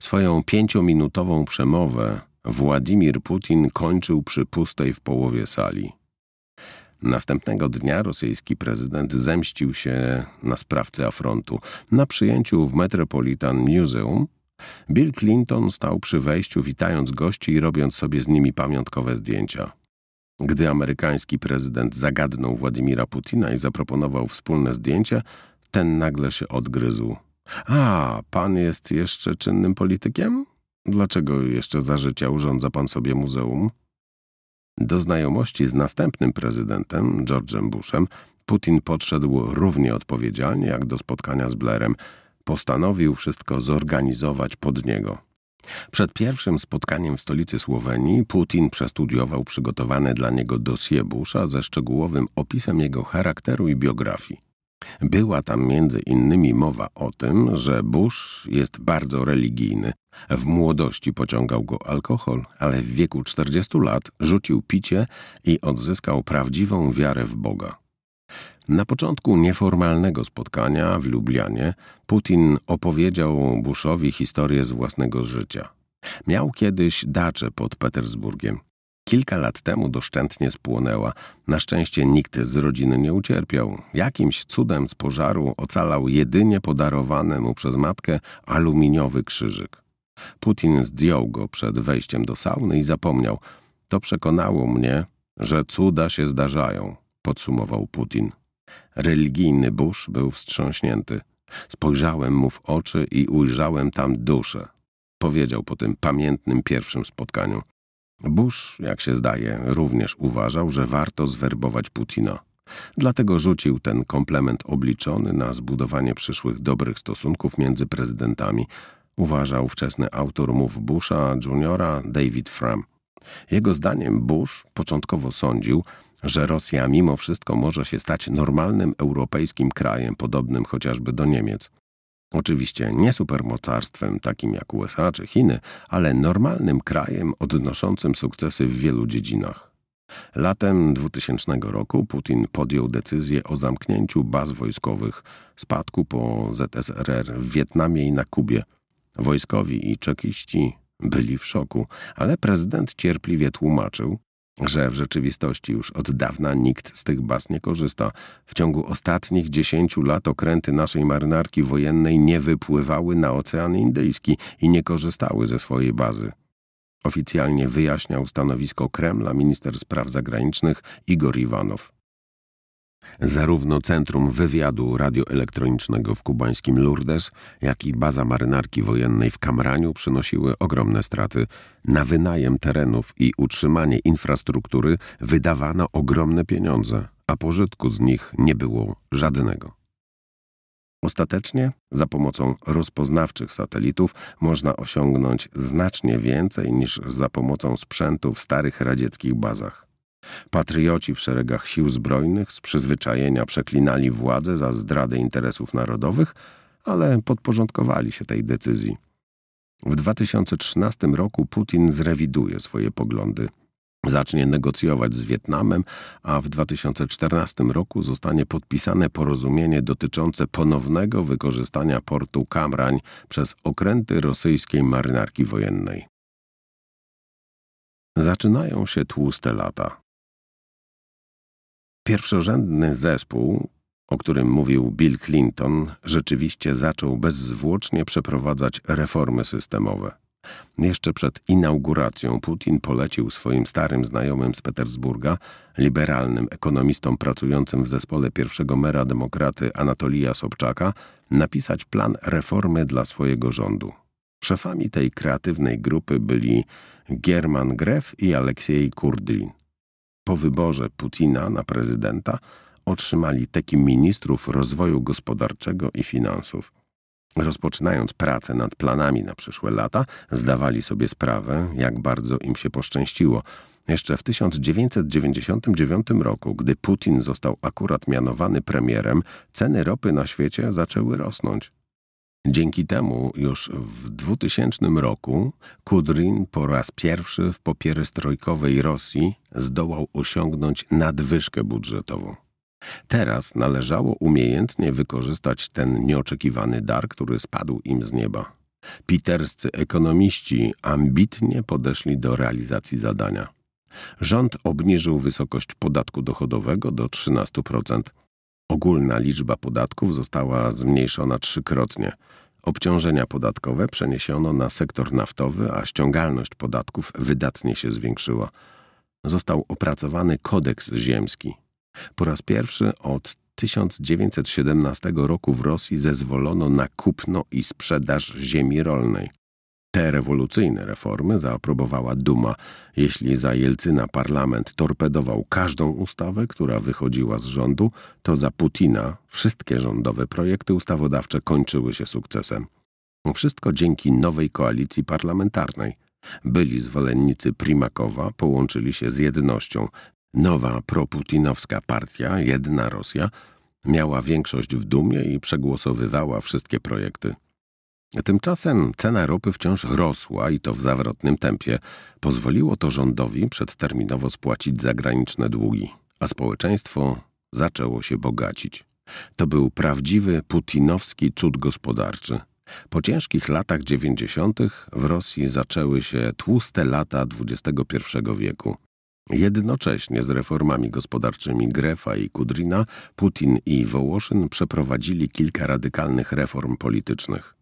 Swoją pięciominutową przemowę Władimir Putin kończył przy pustej w połowie sali. Następnego dnia rosyjski prezydent zemścił się na sprawcy afrontu. Na przyjęciu w Metropolitan Museum Bill Clinton stał przy wejściu witając gości i robiąc sobie z nimi pamiątkowe zdjęcia. Gdy amerykański prezydent zagadnął Władimira Putina i zaproponował wspólne zdjęcie, ten nagle się odgryzł. A, pan jest jeszcze czynnym politykiem? Dlaczego jeszcze za życia urządza pan sobie muzeum? Do znajomości z następnym prezydentem, George'em Bushem, Putin podszedł równie odpowiedzialnie jak do spotkania z Blairem. Postanowił wszystko zorganizować pod niego. Przed pierwszym spotkaniem w stolicy Słowenii Putin przestudiował przygotowane dla niego dosie Busha ze szczegółowym opisem jego charakteru i biografii. Była tam między innymi mowa o tym, że Bush jest bardzo religijny. W młodości pociągał go alkohol, ale w wieku 40 lat rzucił picie i odzyskał prawdziwą wiarę w Boga. Na początku nieformalnego spotkania w Lublianie Putin opowiedział Bushowi historię z własnego życia. Miał kiedyś dacze pod Petersburgiem. Kilka lat temu doszczętnie spłonęła. Na szczęście nikt z rodziny nie ucierpiał. Jakimś cudem z pożaru ocalał jedynie podarowany mu przez matkę aluminiowy krzyżyk. Putin zdjął go przed wejściem do sauny i zapomniał. To przekonało mnie, że cuda się zdarzają, podsumował Putin. Religijny burz był wstrząśnięty. Spojrzałem mu w oczy i ujrzałem tam duszę, powiedział po tym pamiętnym pierwszym spotkaniu. Bush, jak się zdaje, również uważał, że warto zwerbować Putina. Dlatego rzucił ten komplement obliczony na zbudowanie przyszłych dobrych stosunków między prezydentami, uważał wczesny autor mów Busha Juniora David Fram. Jego zdaniem Bush początkowo sądził, że Rosja mimo wszystko może się stać normalnym europejskim krajem podobnym chociażby do Niemiec. Oczywiście nie supermocarstwem takim jak USA czy Chiny, ale normalnym krajem odnoszącym sukcesy w wielu dziedzinach. Latem 2000 roku Putin podjął decyzję o zamknięciu baz wojskowych, spadku po ZSRR w Wietnamie i na Kubie. Wojskowi i czekiści byli w szoku, ale prezydent cierpliwie tłumaczył, że w rzeczywistości już od dawna nikt z tych baz nie korzysta. W ciągu ostatnich dziesięciu lat okręty naszej marynarki wojennej nie wypływały na Ocean Indyjski i nie korzystały ze swojej bazy. Oficjalnie wyjaśniał stanowisko Kremla minister spraw zagranicznych Igor Iwanow. Zarówno Centrum Wywiadu Radioelektronicznego w kubańskim Lourdes, jak i baza marynarki wojennej w Kamraniu przynosiły ogromne straty. Na wynajem terenów i utrzymanie infrastruktury wydawano ogromne pieniądze, a pożytku z nich nie było żadnego. Ostatecznie za pomocą rozpoznawczych satelitów można osiągnąć znacznie więcej niż za pomocą sprzętu w starych radzieckich bazach. Patrioci w szeregach sił zbrojnych z przyzwyczajenia przeklinali władzę za zdradę interesów narodowych, ale podporządkowali się tej decyzji. W 2013 roku Putin zrewiduje swoje poglądy. Zacznie negocjować z Wietnamem, a w 2014 roku zostanie podpisane porozumienie dotyczące ponownego wykorzystania portu Kamrań przez okręty rosyjskiej marynarki wojennej. Zaczynają się tłuste lata. Pierwszorzędny zespół, o którym mówił Bill Clinton, rzeczywiście zaczął bezzwłocznie przeprowadzać reformy systemowe. Jeszcze przed inauguracją Putin polecił swoim starym znajomym z Petersburga, liberalnym ekonomistom pracującym w zespole pierwszego mera demokraty Anatolija Sobczaka, napisać plan reformy dla swojego rządu. Szefami tej kreatywnej grupy byli German Gref i Aleksiej Kurdyn. Po wyborze Putina na prezydenta otrzymali teki ministrów rozwoju gospodarczego i finansów. Rozpoczynając pracę nad planami na przyszłe lata, zdawali sobie sprawę, jak bardzo im się poszczęściło. Jeszcze w 1999 roku, gdy Putin został akurat mianowany premierem, ceny ropy na świecie zaczęły rosnąć. Dzięki temu już w 2000 roku Kudrin po raz pierwszy w strojkowej Rosji zdołał osiągnąć nadwyżkę budżetową. Teraz należało umiejętnie wykorzystać ten nieoczekiwany dar, który spadł im z nieba. Piterscy ekonomiści ambitnie podeszli do realizacji zadania. Rząd obniżył wysokość podatku dochodowego do 13%, Ogólna liczba podatków została zmniejszona trzykrotnie. Obciążenia podatkowe przeniesiono na sektor naftowy, a ściągalność podatków wydatnie się zwiększyła. Został opracowany kodeks ziemski. Po raz pierwszy od 1917 roku w Rosji zezwolono na kupno i sprzedaż ziemi rolnej. Te rewolucyjne reformy zaaprobowała Duma. Jeśli za Jelcyna parlament torpedował każdą ustawę, która wychodziła z rządu, to za Putina wszystkie rządowe projekty ustawodawcze kończyły się sukcesem. Wszystko dzięki nowej koalicji parlamentarnej. Byli zwolennicy Primakowa połączyli się z Jednością. Nowa proputinowska partia, Jedna Rosja, miała większość w Dumie i przegłosowywała wszystkie projekty. Tymczasem cena ropy wciąż rosła i to w zawrotnym tempie. Pozwoliło to rządowi przedterminowo spłacić zagraniczne długi, a społeczeństwo zaczęło się bogacić. To był prawdziwy putinowski cud gospodarczy. Po ciężkich latach 90. w Rosji zaczęły się tłuste lata XXI wieku. Jednocześnie z reformami gospodarczymi Grefa i Kudrina, Putin i Wołoszyn przeprowadzili kilka radykalnych reform politycznych.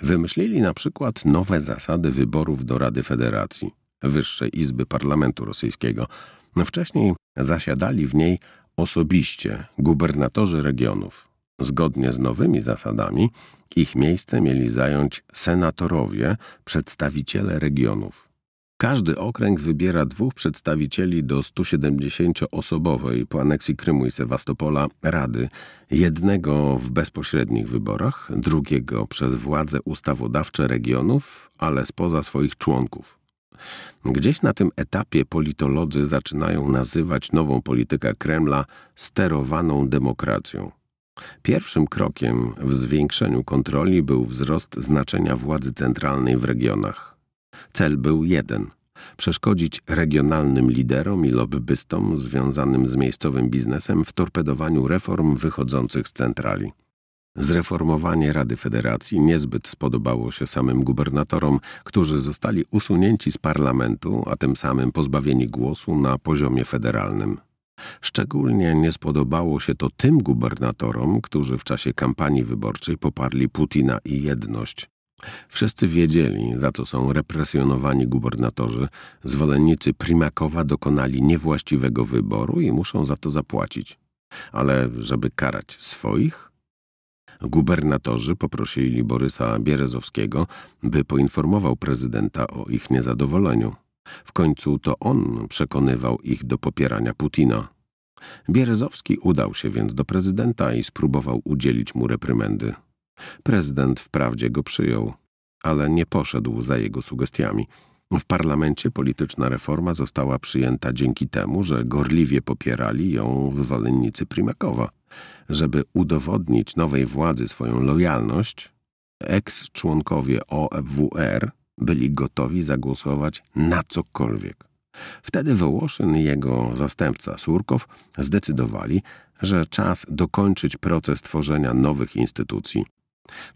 Wymyślili na przykład nowe zasady wyborów do Rady Federacji, Wyższej Izby Parlamentu Rosyjskiego. Wcześniej zasiadali w niej osobiście gubernatorzy regionów. Zgodnie z nowymi zasadami ich miejsce mieli zająć senatorowie, przedstawiciele regionów. Każdy okręg wybiera dwóch przedstawicieli do 170-osobowej po aneksji Krymu i Sewastopola Rady. Jednego w bezpośrednich wyborach, drugiego przez władze ustawodawcze regionów, ale spoza swoich członków. Gdzieś na tym etapie politolodzy zaczynają nazywać nową politykę Kremla sterowaną demokracją. Pierwszym krokiem w zwiększeniu kontroli był wzrost znaczenia władzy centralnej w regionach. Cel był jeden – przeszkodzić regionalnym liderom i lobbystom związanym z miejscowym biznesem w torpedowaniu reform wychodzących z centrali. Zreformowanie Rady Federacji niezbyt spodobało się samym gubernatorom, którzy zostali usunięci z parlamentu, a tym samym pozbawieni głosu na poziomie federalnym. Szczególnie nie spodobało się to tym gubernatorom, którzy w czasie kampanii wyborczej poparli Putina i jedność. Wszyscy wiedzieli, za co są represjonowani gubernatorzy. Zwolennicy Primakowa dokonali niewłaściwego wyboru i muszą za to zapłacić. Ale żeby karać swoich? Gubernatorzy poprosili Borysa Bierezowskiego, by poinformował prezydenta o ich niezadowoleniu. W końcu to on przekonywał ich do popierania Putina. Bierezowski udał się więc do prezydenta i spróbował udzielić mu reprymendy. Prezydent wprawdzie go przyjął, ale nie poszedł za jego sugestiami. W parlamencie polityczna reforma została przyjęta dzięki temu, że gorliwie popierali ją zwolennicy Primakowa. Żeby udowodnić nowej władzy swoją lojalność, eks-członkowie OWR byli gotowi zagłosować na cokolwiek. Wtedy Wołoszyn i jego zastępca Surkow zdecydowali, że czas dokończyć proces tworzenia nowych instytucji,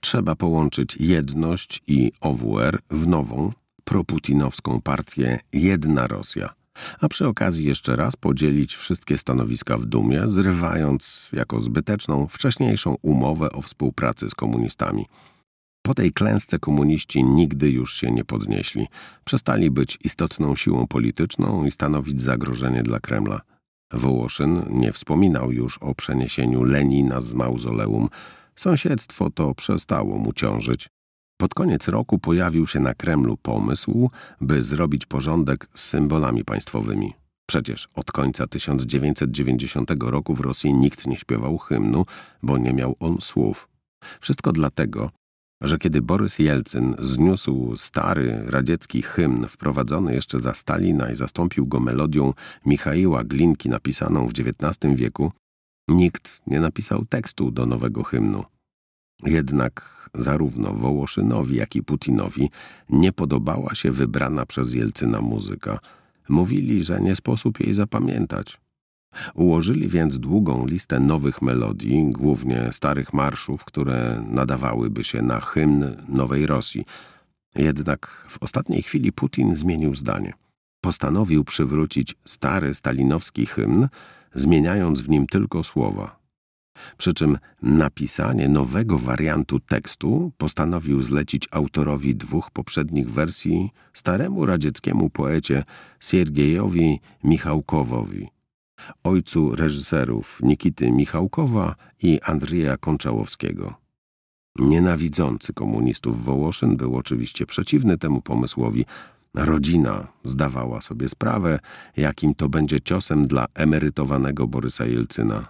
Trzeba połączyć jedność i OWR w nową, proputinowską partię Jedna Rosja, a przy okazji jeszcze raz podzielić wszystkie stanowiska w Dumie, zrywając jako zbyteczną wcześniejszą umowę o współpracy z komunistami. Po tej klęsce komuniści nigdy już się nie podnieśli. Przestali być istotną siłą polityczną i stanowić zagrożenie dla Kremla. Wołoszyn nie wspominał już o przeniesieniu Lenina z mauzoleum – Sąsiedztwo to przestało mu ciążyć. Pod koniec roku pojawił się na Kremlu pomysł, by zrobić porządek z symbolami państwowymi. Przecież od końca 1990 roku w Rosji nikt nie śpiewał hymnu, bo nie miał on słów. Wszystko dlatego, że kiedy Borys Jelcyn zniósł stary radziecki hymn wprowadzony jeszcze za Stalina i zastąpił go melodią Michaiła Glinki napisaną w XIX wieku, Nikt nie napisał tekstu do nowego hymnu. Jednak zarówno Wołoszynowi, jak i Putinowi nie podobała się wybrana przez Jelcyna muzyka. Mówili, że nie sposób jej zapamiętać. Ułożyli więc długą listę nowych melodii, głównie starych marszów, które nadawałyby się na hymn Nowej Rosji. Jednak w ostatniej chwili Putin zmienił zdanie. Postanowił przywrócić stary stalinowski hymn, zmieniając w nim tylko słowa. Przy czym napisanie nowego wariantu tekstu postanowił zlecić autorowi dwóch poprzednich wersji staremu radzieckiemu poecie Siergiejowi Michałkowowi, ojcu reżyserów Nikity Michałkowa i Andrzeja Konczałowskiego. Nienawidzący komunistów Wołoszyn był oczywiście przeciwny temu pomysłowi, Rodzina zdawała sobie sprawę, jakim to będzie ciosem dla emerytowanego Borysa Jelcyna.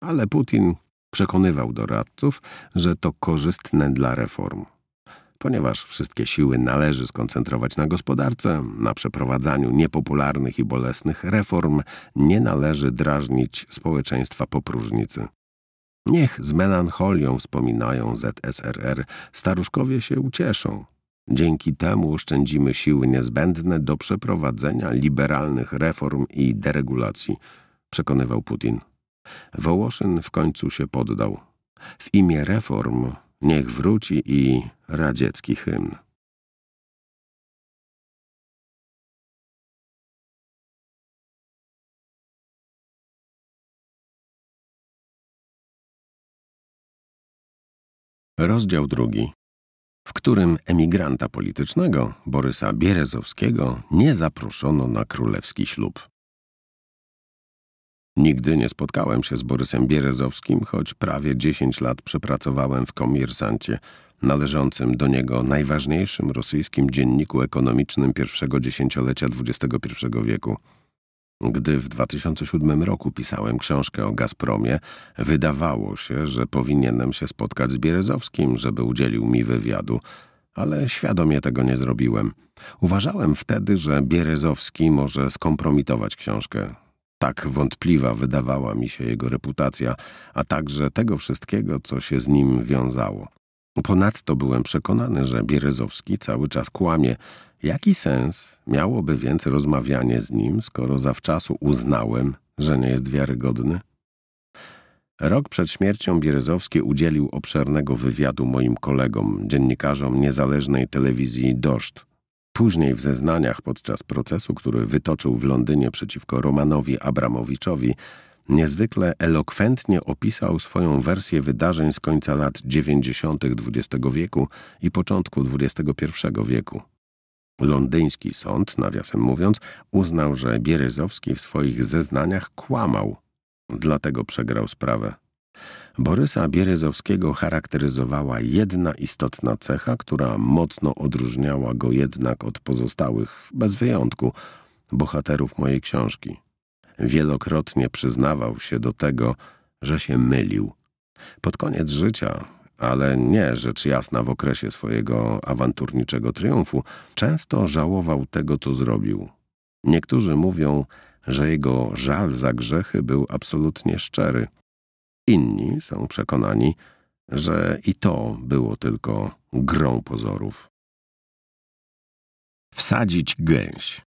Ale Putin przekonywał doradców, że to korzystne dla reform. Ponieważ wszystkie siły należy skoncentrować na gospodarce, na przeprowadzaniu niepopularnych i bolesnych reform, nie należy drażnić społeczeństwa popróżnicy. Niech z melancholią wspominają ZSRR, staruszkowie się ucieszą, Dzięki temu oszczędzimy siły niezbędne do przeprowadzenia liberalnych reform i deregulacji, przekonywał Putin. Wołoszyn w końcu się poddał. W imię reform niech wróci i radziecki hymn. Rozdział drugi w którym emigranta politycznego Borysa Bierezowskiego nie zaproszono na królewski ślub. Nigdy nie spotkałem się z Borysem Bierezowskim, choć prawie 10 lat przepracowałem w Komirsancie, należącym do niego najważniejszym rosyjskim dzienniku ekonomicznym pierwszego dziesięciolecia XXI wieku – gdy w 2007 roku pisałem książkę o Gazpromie, wydawało się, że powinienem się spotkać z Bierezowskim, żeby udzielił mi wywiadu, ale świadomie tego nie zrobiłem. Uważałem wtedy, że Bierezowski może skompromitować książkę. Tak wątpliwa wydawała mi się jego reputacja, a także tego wszystkiego, co się z nim wiązało. Ponadto byłem przekonany, że Bierezowski cały czas kłamie, Jaki sens miałoby więc rozmawianie z nim, skoro zawczasu uznałem, że nie jest wiarygodny? Rok przed śmiercią Bierzowski udzielił obszernego wywiadu moim kolegom, dziennikarzom niezależnej telewizji Doszt. Później w zeznaniach podczas procesu, który wytoczył w Londynie przeciwko Romanowi Abramowiczowi, niezwykle elokwentnie opisał swoją wersję wydarzeń z końca lat 90. XX wieku i początku XXI wieku. Londyński sąd, nawiasem mówiąc, uznał, że Bieryzowski w swoich zeznaniach kłamał. Dlatego przegrał sprawę. Borysa Bieryzowskiego charakteryzowała jedna istotna cecha, która mocno odróżniała go jednak od pozostałych, bez wyjątku, bohaterów mojej książki. Wielokrotnie przyznawał się do tego, że się mylił. Pod koniec życia, ale nie, rzecz jasna, w okresie swojego awanturniczego triumfu często żałował tego, co zrobił. Niektórzy mówią, że jego żal za grzechy był absolutnie szczery. Inni są przekonani, że i to było tylko grą pozorów. Wsadzić gęś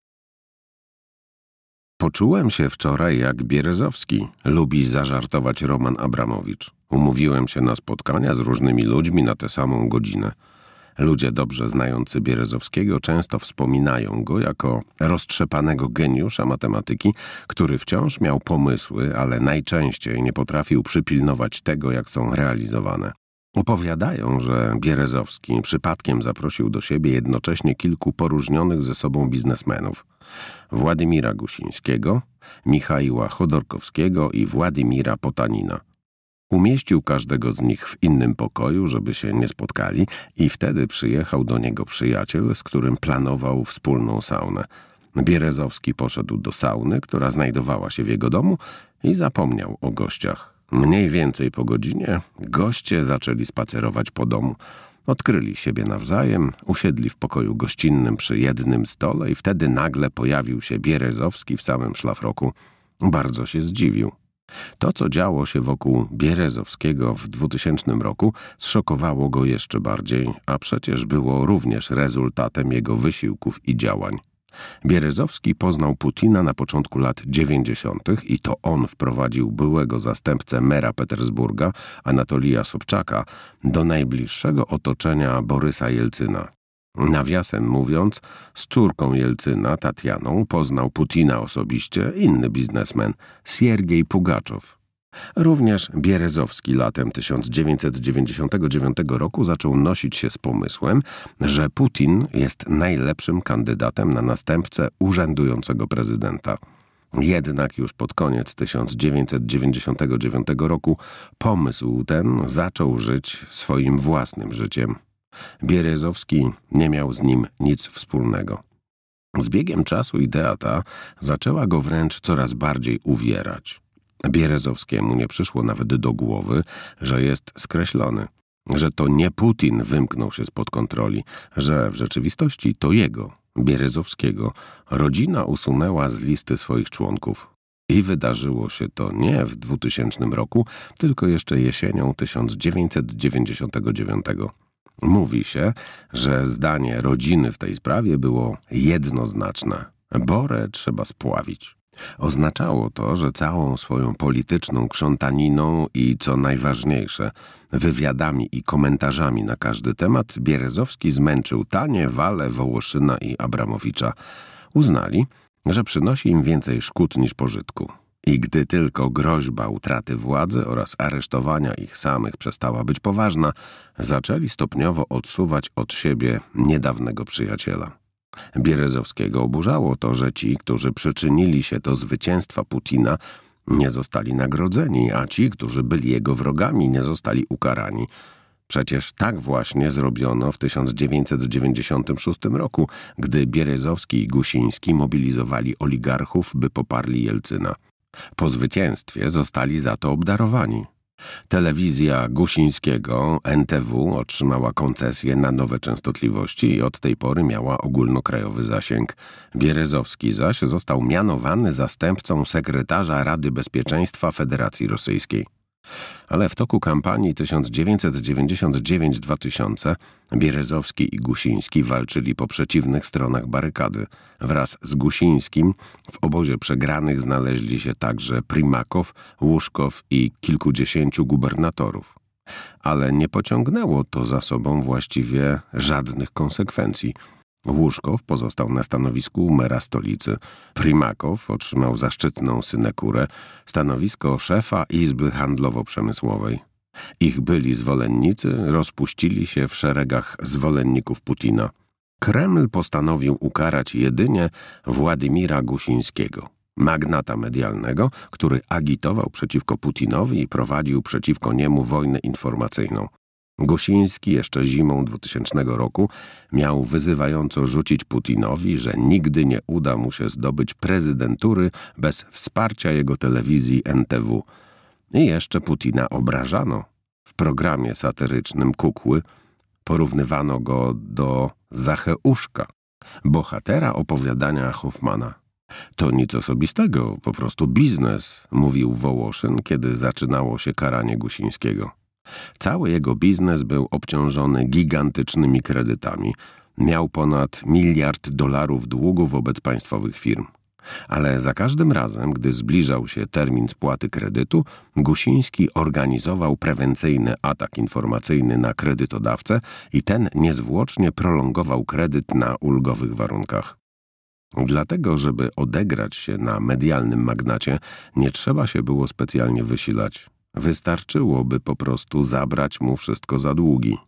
Poczułem się wczoraj jak Bierezowski, lubi zażartować Roman Abramowicz. Umówiłem się na spotkania z różnymi ludźmi na tę samą godzinę. Ludzie dobrze znający Bierezowskiego często wspominają go jako roztrzepanego geniusza matematyki, który wciąż miał pomysły, ale najczęściej nie potrafił przypilnować tego, jak są realizowane. Opowiadają, że Bierezowski przypadkiem zaprosił do siebie jednocześnie kilku poróżnionych ze sobą biznesmenów. Władimira Gusińskiego, Michaiła Chodorkowskiego i Władimira Potanina – Umieścił każdego z nich w innym pokoju, żeby się nie spotkali i wtedy przyjechał do niego przyjaciel, z którym planował wspólną saunę. Bierezowski poszedł do sauny, która znajdowała się w jego domu i zapomniał o gościach. Mniej więcej po godzinie goście zaczęli spacerować po domu. Odkryli siebie nawzajem, usiedli w pokoju gościnnym przy jednym stole i wtedy nagle pojawił się Bierezowski w samym szlafroku. Bardzo się zdziwił. To, co działo się wokół Bierezowskiego w 2000 roku, zszokowało go jeszcze bardziej, a przecież było również rezultatem jego wysiłków i działań. Bierezowski poznał Putina na początku lat 90. i to on wprowadził byłego zastępcę mera Petersburga, Anatolija Sobczaka, do najbliższego otoczenia Borysa Jelcyna. Nawiasem mówiąc, z córką Jelcyna, Tatianą, poznał Putina osobiście inny biznesmen, Siergiej Pugaczow. Również Bierezowski latem 1999 roku zaczął nosić się z pomysłem, że Putin jest najlepszym kandydatem na następcę urzędującego prezydenta. Jednak już pod koniec 1999 roku pomysł ten zaczął żyć swoim własnym życiem. Bierezowski nie miał z nim nic wspólnego. Z biegiem czasu idea ta zaczęła go wręcz coraz bardziej uwierać. Bierezowskiemu nie przyszło nawet do głowy, że jest skreślony, że to nie Putin wymknął się spod kontroli, że w rzeczywistości to jego, Bierezowskiego, rodzina usunęła z listy swoich członków. I wydarzyło się to nie w 2000 roku, tylko jeszcze jesienią 1999. Mówi się, że zdanie rodziny w tej sprawie było jednoznaczne. Borę trzeba spławić. Oznaczało to, że całą swoją polityczną krzątaniną i, co najważniejsze, wywiadami i komentarzami na każdy temat Bierezowski zmęczył Tanie, Wale, Wołoszyna i Abramowicza. Uznali, że przynosi im więcej szkód niż pożytku. I gdy tylko groźba utraty władzy oraz aresztowania ich samych przestała być poważna, zaczęli stopniowo odsuwać od siebie niedawnego przyjaciela. Bierezowskiego oburzało to, że ci, którzy przyczynili się do zwycięstwa Putina, nie zostali nagrodzeni, a ci, którzy byli jego wrogami, nie zostali ukarani. Przecież tak właśnie zrobiono w 1996 roku, gdy Bierezowski i Gusiński mobilizowali oligarchów, by poparli Jelcyna. Po zwycięstwie zostali za to obdarowani. Telewizja Gusińskiego, NTW, otrzymała koncesję na nowe częstotliwości i od tej pory miała ogólnokrajowy zasięg. Bierezowski zaś został mianowany zastępcą sekretarza Rady Bezpieczeństwa Federacji Rosyjskiej. Ale w toku kampanii 1999-2000 Bierezowski i Gusiński walczyli po przeciwnych stronach barykady. Wraz z Gusińskim w obozie przegranych znaleźli się także Primakow, Łuszkow i kilkudziesięciu gubernatorów. Ale nie pociągnęło to za sobą właściwie żadnych konsekwencji. Łużkow pozostał na stanowisku mera stolicy. Primakow otrzymał zaszczytną synekurę, stanowisko szefa Izby Handlowo-Przemysłowej. Ich byli zwolennicy rozpuścili się w szeregach zwolenników Putina. Kreml postanowił ukarać jedynie Władimira Gusińskiego, magnata medialnego, który agitował przeciwko Putinowi i prowadził przeciwko niemu wojnę informacyjną. Gusiński jeszcze zimą 2000 roku miał wyzywająco rzucić Putinowi, że nigdy nie uda mu się zdobyć prezydentury bez wsparcia jego telewizji NTW. I jeszcze Putina obrażano. W programie satyrycznym Kukły porównywano go do Zacheuszka, bohatera opowiadania Hoffmana. To nic osobistego, po prostu biznes, mówił Wołoszyn, kiedy zaczynało się karanie Gusińskiego. Cały jego biznes był obciążony gigantycznymi kredytami. Miał ponad miliard dolarów długu wobec państwowych firm. Ale za każdym razem, gdy zbliżał się termin spłaty kredytu, Gusiński organizował prewencyjny atak informacyjny na kredytodawcę i ten niezwłocznie prolongował kredyt na ulgowych warunkach. Dlatego, żeby odegrać się na medialnym magnacie, nie trzeba się było specjalnie wysilać. Wystarczyłoby po prostu zabrać mu wszystko za długi.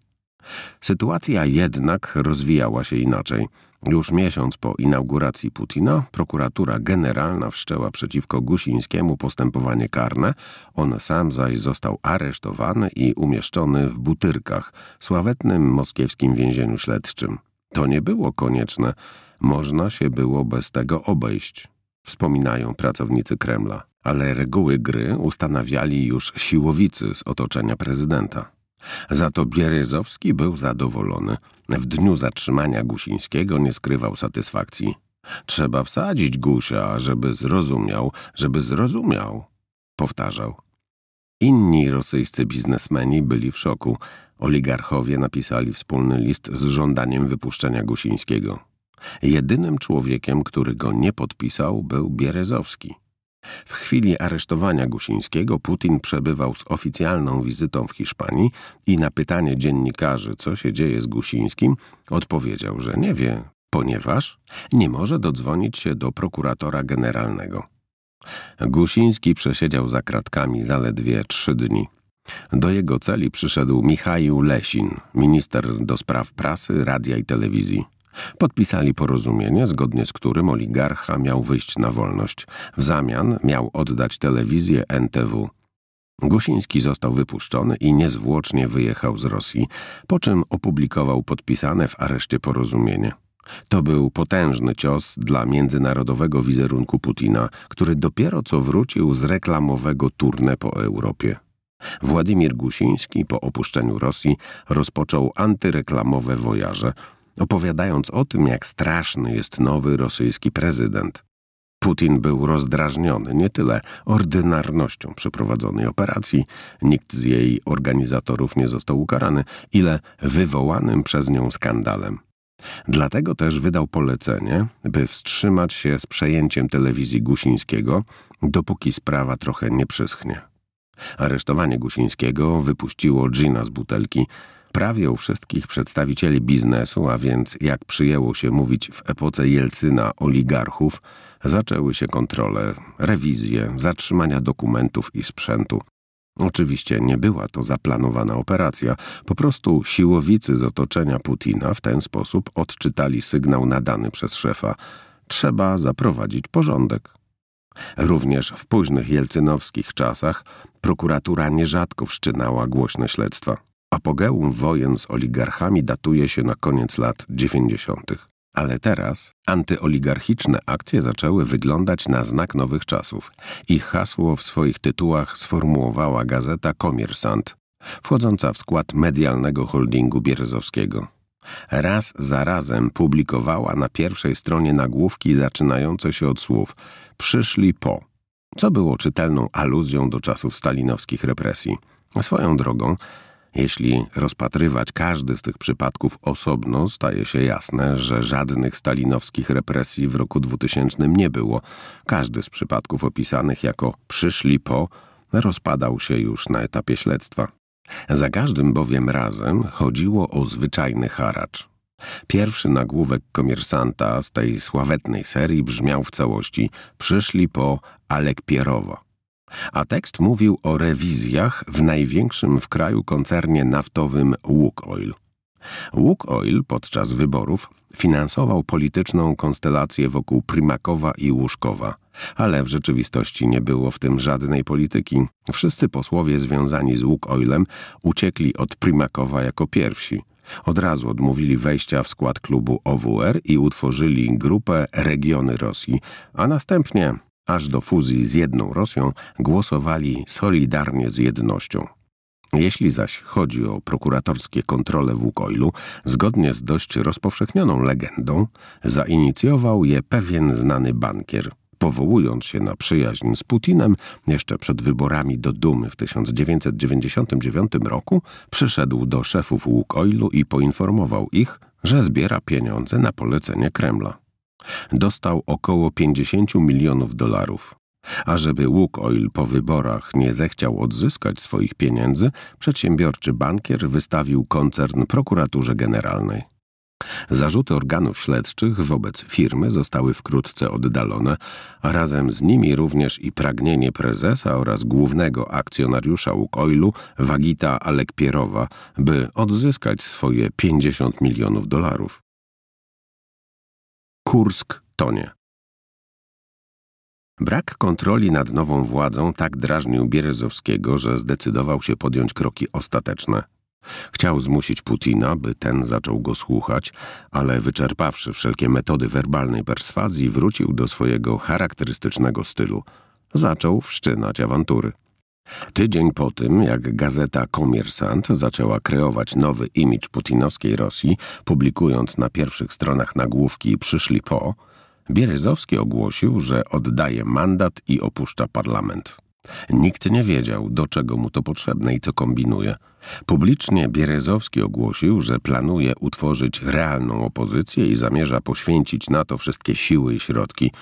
Sytuacja jednak rozwijała się inaczej. Już miesiąc po inauguracji Putina prokuratura generalna wszczęła przeciwko Gusińskiemu postępowanie karne, on sam zaś został aresztowany i umieszczony w Butyrkach, sławetnym moskiewskim więzieniu śledczym. To nie było konieczne, można się było bez tego obejść wspominają pracownicy Kremla, ale reguły gry ustanawiali już siłowicy z otoczenia prezydenta. Za to Bieryzowski był zadowolony. W dniu zatrzymania Gusińskiego nie skrywał satysfakcji. Trzeba wsadzić Gusia, żeby zrozumiał, żeby zrozumiał, powtarzał. Inni rosyjscy biznesmeni byli w szoku. Oligarchowie napisali wspólny list z żądaniem wypuszczenia Gusińskiego. Jedynym człowiekiem, który go nie podpisał, był Bierezowski. W chwili aresztowania Gusińskiego Putin przebywał z oficjalną wizytą w Hiszpanii i na pytanie dziennikarzy, co się dzieje z Gusińskim, odpowiedział, że nie wie, ponieważ nie może dodzwonić się do prokuratora generalnego. Gusiński przesiedział za kratkami zaledwie trzy dni. Do jego celi przyszedł Michał Lesin, minister do spraw prasy, radia i telewizji. Podpisali porozumienie, zgodnie z którym oligarcha miał wyjść na wolność. W zamian miał oddać telewizję NTW. Gusiński został wypuszczony i niezwłocznie wyjechał z Rosji, po czym opublikował podpisane w areszcie porozumienie. To był potężny cios dla międzynarodowego wizerunku Putina, który dopiero co wrócił z reklamowego tournée po Europie. Władimir Gusiński po opuszczeniu Rosji rozpoczął antyreklamowe wojaże – opowiadając o tym, jak straszny jest nowy rosyjski prezydent. Putin był rozdrażniony nie tyle ordynarnością przeprowadzonej operacji, nikt z jej organizatorów nie został ukarany, ile wywołanym przez nią skandalem. Dlatego też wydał polecenie, by wstrzymać się z przejęciem telewizji Gusińskiego, dopóki sprawa trochę nie przyschnie. Aresztowanie Gusińskiego wypuściło Gina z butelki, prawie u wszystkich przedstawicieli biznesu, a więc jak przyjęło się mówić w epoce Jelcyna oligarchów, zaczęły się kontrole, rewizje, zatrzymania dokumentów i sprzętu. Oczywiście nie była to zaplanowana operacja, po prostu siłowicy z otoczenia Putina w ten sposób odczytali sygnał nadany przez szefa. Trzeba zaprowadzić porządek. Również w późnych jelcynowskich czasach prokuratura nierzadko wszczynała głośne śledztwa apogeum wojen z oligarchami datuje się na koniec lat 90. Ale teraz antyoligarchiczne akcje zaczęły wyglądać na znak nowych czasów. Ich hasło w swoich tytułach sformułowała gazeta Komersant, wchodząca w skład medialnego holdingu Bierzowskiego. Raz za razem publikowała na pierwszej stronie nagłówki zaczynające się od słów przyszli po, co było czytelną aluzją do czasów stalinowskich represji. Swoją drogą, jeśli rozpatrywać każdy z tych przypadków osobno, staje się jasne, że żadnych stalinowskich represji w roku 2000 nie było. Każdy z przypadków opisanych jako przyszli po rozpadał się już na etapie śledztwa. Za każdym bowiem razem chodziło o zwyczajny haracz. Pierwszy nagłówek komersanta z tej sławetnej serii brzmiał w całości Przyszli po Alek Pierowo. A tekst mówił o rewizjach w największym w kraju koncernie naftowym Lukoil. Lukoil podczas wyborów finansował polityczną konstelację wokół Primakowa i Łuszkowa, ale w rzeczywistości nie było w tym żadnej polityki. Wszyscy posłowie związani z Lukoilem uciekli od Primakowa jako pierwsi. Od razu odmówili wejścia w skład klubu OWR i utworzyli grupę Regiony Rosji, a następnie aż do fuzji z jedną Rosją głosowali solidarnie z jednością. Jeśli zaś chodzi o prokuratorskie kontrole w Łukoilu, zgodnie z dość rozpowszechnioną legendą, zainicjował je pewien znany bankier powołując się na przyjaźń z Putinem, jeszcze przed wyborami do Dumy w 1999 roku, przyszedł do szefów Łukoilu i poinformował ich, że zbiera pieniądze na polecenie Kremla. Dostał około 50 milionów dolarów. A żeby Lukoil po wyborach nie zechciał odzyskać swoich pieniędzy, przedsiębiorczy bankier wystawił koncern prokuraturze generalnej. Zarzuty organów śledczych wobec firmy zostały wkrótce oddalone, a razem z nimi również i pragnienie prezesa oraz głównego akcjonariusza Lukoilu, Wagita Alekpierowa, by odzyskać swoje 50 milionów dolarów. Kursk tonie. Brak kontroli nad nową władzą tak drażnił Bierzowskiego, że zdecydował się podjąć kroki ostateczne. Chciał zmusić Putina, by ten zaczął go słuchać, ale wyczerpawszy wszelkie metody werbalnej perswazji, wrócił do swojego charakterystycznego stylu. Zaczął wszczynać awantury. Tydzień po tym, jak gazeta Komiersant zaczęła kreować nowy imidż putinowskiej Rosji, publikując na pierwszych stronach nagłówki Przyszli po, Bieryzowski ogłosił, że oddaje mandat i opuszcza parlament. Nikt nie wiedział, do czego mu to potrzebne i co kombinuje. Publicznie Bierezowski ogłosił, że planuje utworzyć realną opozycję i zamierza poświęcić na to wszystkie siły i środki.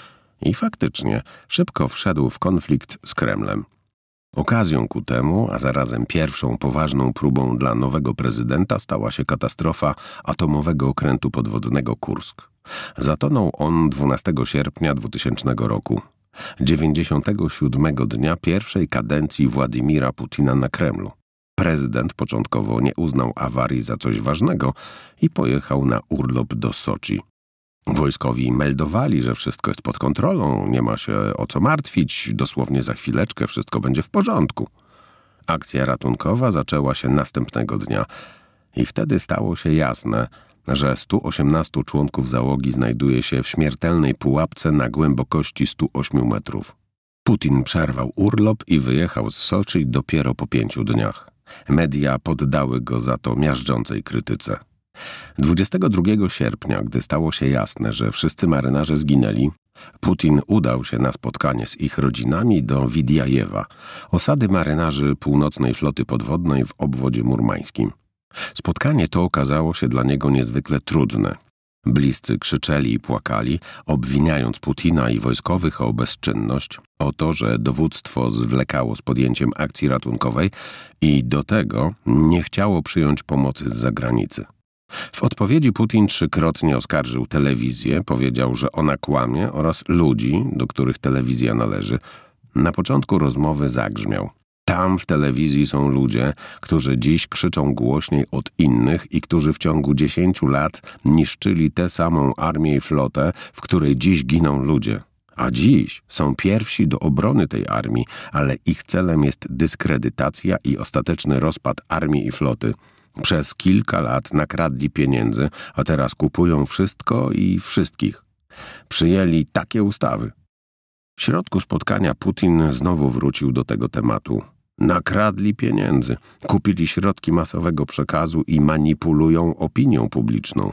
I faktycznie szybko wszedł w konflikt z Kremlem. Okazją ku temu, a zarazem pierwszą poważną próbą dla nowego prezydenta stała się katastrofa atomowego okrętu podwodnego Kursk. Zatonął on 12 sierpnia 2000 roku. 97 dnia pierwszej kadencji Władimira Putina na Kremlu. Prezydent początkowo nie uznał awarii za coś ważnego i pojechał na urlop do Soczi. Wojskowi meldowali, że wszystko jest pod kontrolą, nie ma się o co martwić, dosłownie za chwileczkę wszystko będzie w porządku. Akcja ratunkowa zaczęła się następnego dnia i wtedy stało się jasne, że 118 członków załogi znajduje się w śmiertelnej pułapce na głębokości 108 metrów. Putin przerwał urlop i wyjechał z Soczi dopiero po pięciu dniach. Media poddały go za to miażdżącej krytyce. 22 sierpnia, gdy stało się jasne, że wszyscy marynarze zginęli, Putin udał się na spotkanie z ich rodzinami do Widjajewa, osady marynarzy północnej floty podwodnej w obwodzie murmańskim. Spotkanie to okazało się dla niego niezwykle trudne. Bliscy krzyczeli i płakali, obwiniając Putina i wojskowych o bezczynność, o to, że dowództwo zwlekało z podjęciem akcji ratunkowej i do tego nie chciało przyjąć pomocy z zagranicy. W odpowiedzi Putin trzykrotnie oskarżył telewizję, powiedział, że ona kłamie oraz ludzi, do których telewizja należy. Na początku rozmowy zagrzmiał. Tam w telewizji są ludzie, którzy dziś krzyczą głośniej od innych i którzy w ciągu dziesięciu lat niszczyli tę samą armię i flotę, w której dziś giną ludzie. A dziś są pierwsi do obrony tej armii, ale ich celem jest dyskredytacja i ostateczny rozpad armii i floty. Przez kilka lat nakradli pieniędzy, a teraz kupują wszystko i wszystkich. Przyjęli takie ustawy. W środku spotkania Putin znowu wrócił do tego tematu. Nakradli pieniędzy, kupili środki masowego przekazu i manipulują opinią publiczną.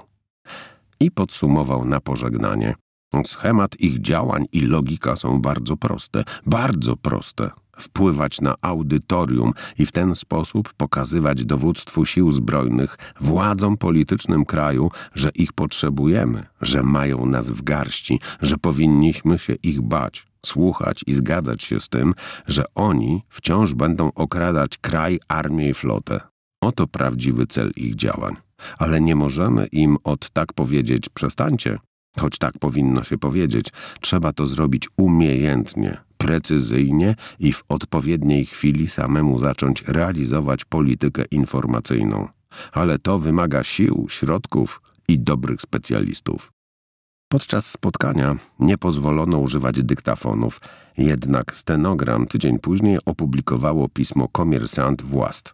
I podsumował na pożegnanie. Schemat ich działań i logika są bardzo proste, bardzo proste wpływać na audytorium i w ten sposób pokazywać dowództwu sił zbrojnych, władzom politycznym kraju, że ich potrzebujemy, że mają nas w garści, że powinniśmy się ich bać słuchać i zgadzać się z tym, że oni wciąż będą okradać kraj, armię i flotę. Oto prawdziwy cel ich działań. Ale nie możemy im od tak powiedzieć przestańcie, choć tak powinno się powiedzieć. Trzeba to zrobić umiejętnie, precyzyjnie i w odpowiedniej chwili samemu zacząć realizować politykę informacyjną. Ale to wymaga sił, środków i dobrych specjalistów. Podczas spotkania nie pozwolono używać dyktafonów, jednak Stenogram tydzień później opublikowało pismo Komersant Włast,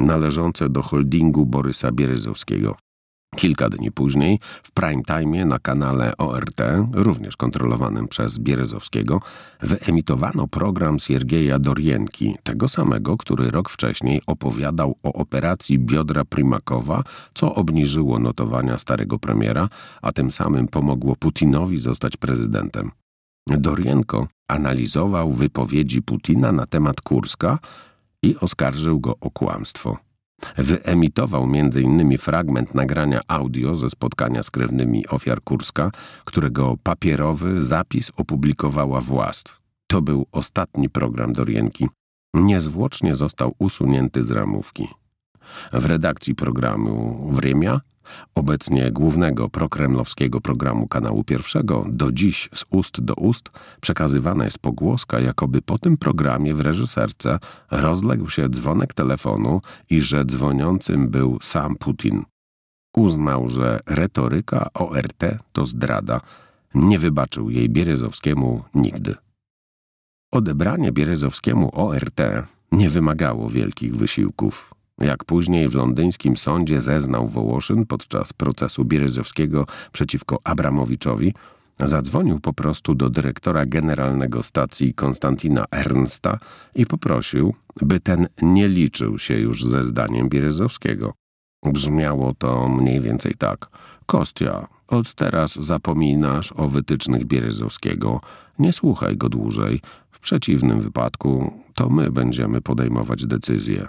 należące do holdingu Borysa Bieryzowskiego. Kilka dni później w prime time na kanale ORT, również kontrolowanym przez Bierezowskiego, wyemitowano program Siergieja Dorienki, tego samego, który rok wcześniej opowiadał o operacji biodra Primakowa, co obniżyło notowania starego premiera, a tym samym pomogło Putinowi zostać prezydentem. Dorienko analizował wypowiedzi Putina na temat Kurska i oskarżył go o kłamstwo. Wyemitował m.in. fragment nagrania audio ze spotkania z krewnymi ofiar Kurska, którego papierowy zapis opublikowała Włastw. To był ostatni program Dorienki. Niezwłocznie został usunięty z ramówki. W redakcji programu Wremia obecnie głównego prokremlowskiego programu kanału pierwszego, do dziś z ust do ust przekazywana jest pogłoska, jakoby po tym programie w reżyserce rozległ się dzwonek telefonu i że dzwoniącym był sam Putin. Uznał, że retoryka ORT to zdrada. Nie wybaczył jej Bieryzowskiemu nigdy. Odebranie Bieryzowskiemu ORT nie wymagało wielkich wysiłków. Jak później w londyńskim sądzie zeznał Wołoszyn podczas procesu Bieryzowskiego przeciwko Abramowiczowi, zadzwonił po prostu do dyrektora generalnego stacji Konstantina Ernsta i poprosił, by ten nie liczył się już ze zdaniem Bieryzowskiego. Brzmiało to mniej więcej tak. Kostia, od teraz zapominasz o wytycznych Bieryzowskiego. Nie słuchaj go dłużej. W przeciwnym wypadku to my będziemy podejmować decyzję.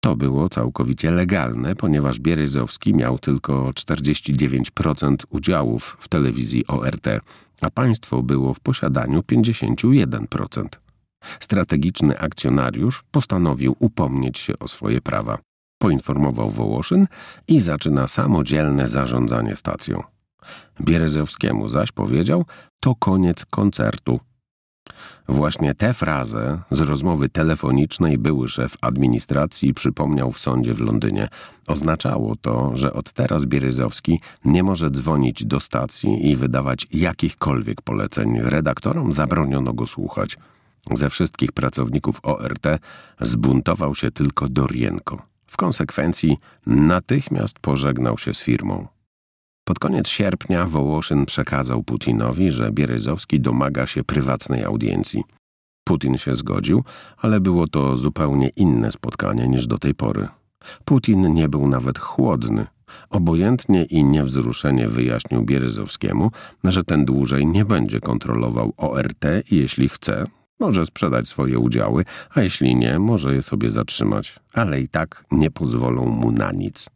To było całkowicie legalne, ponieważ Bieryzowski miał tylko 49% udziałów w telewizji ORT, a państwo było w posiadaniu 51%. Strategiczny akcjonariusz postanowił upomnieć się o swoje prawa. Poinformował Wołoszyn i zaczyna samodzielne zarządzanie stacją. Bieryzowskiemu zaś powiedział, to koniec koncertu, Właśnie tę frazę z rozmowy telefonicznej były szef administracji przypomniał w sądzie w Londynie. Oznaczało to, że od teraz Bieryzowski nie może dzwonić do stacji i wydawać jakichkolwiek poleceń. Redaktorom zabroniono go słuchać. Ze wszystkich pracowników ORT zbuntował się tylko Dorienko. W konsekwencji natychmiast pożegnał się z firmą. Pod koniec sierpnia Wołoszyn przekazał Putinowi, że Bieryzowski domaga się prywatnej audiencji. Putin się zgodził, ale było to zupełnie inne spotkanie niż do tej pory. Putin nie był nawet chłodny. Obojętnie i niewzruszenie wyjaśnił Bieryzowskiemu, że ten dłużej nie będzie kontrolował ORT i jeśli chce, może sprzedać swoje udziały, a jeśli nie, może je sobie zatrzymać. Ale i tak nie pozwolą mu na nic.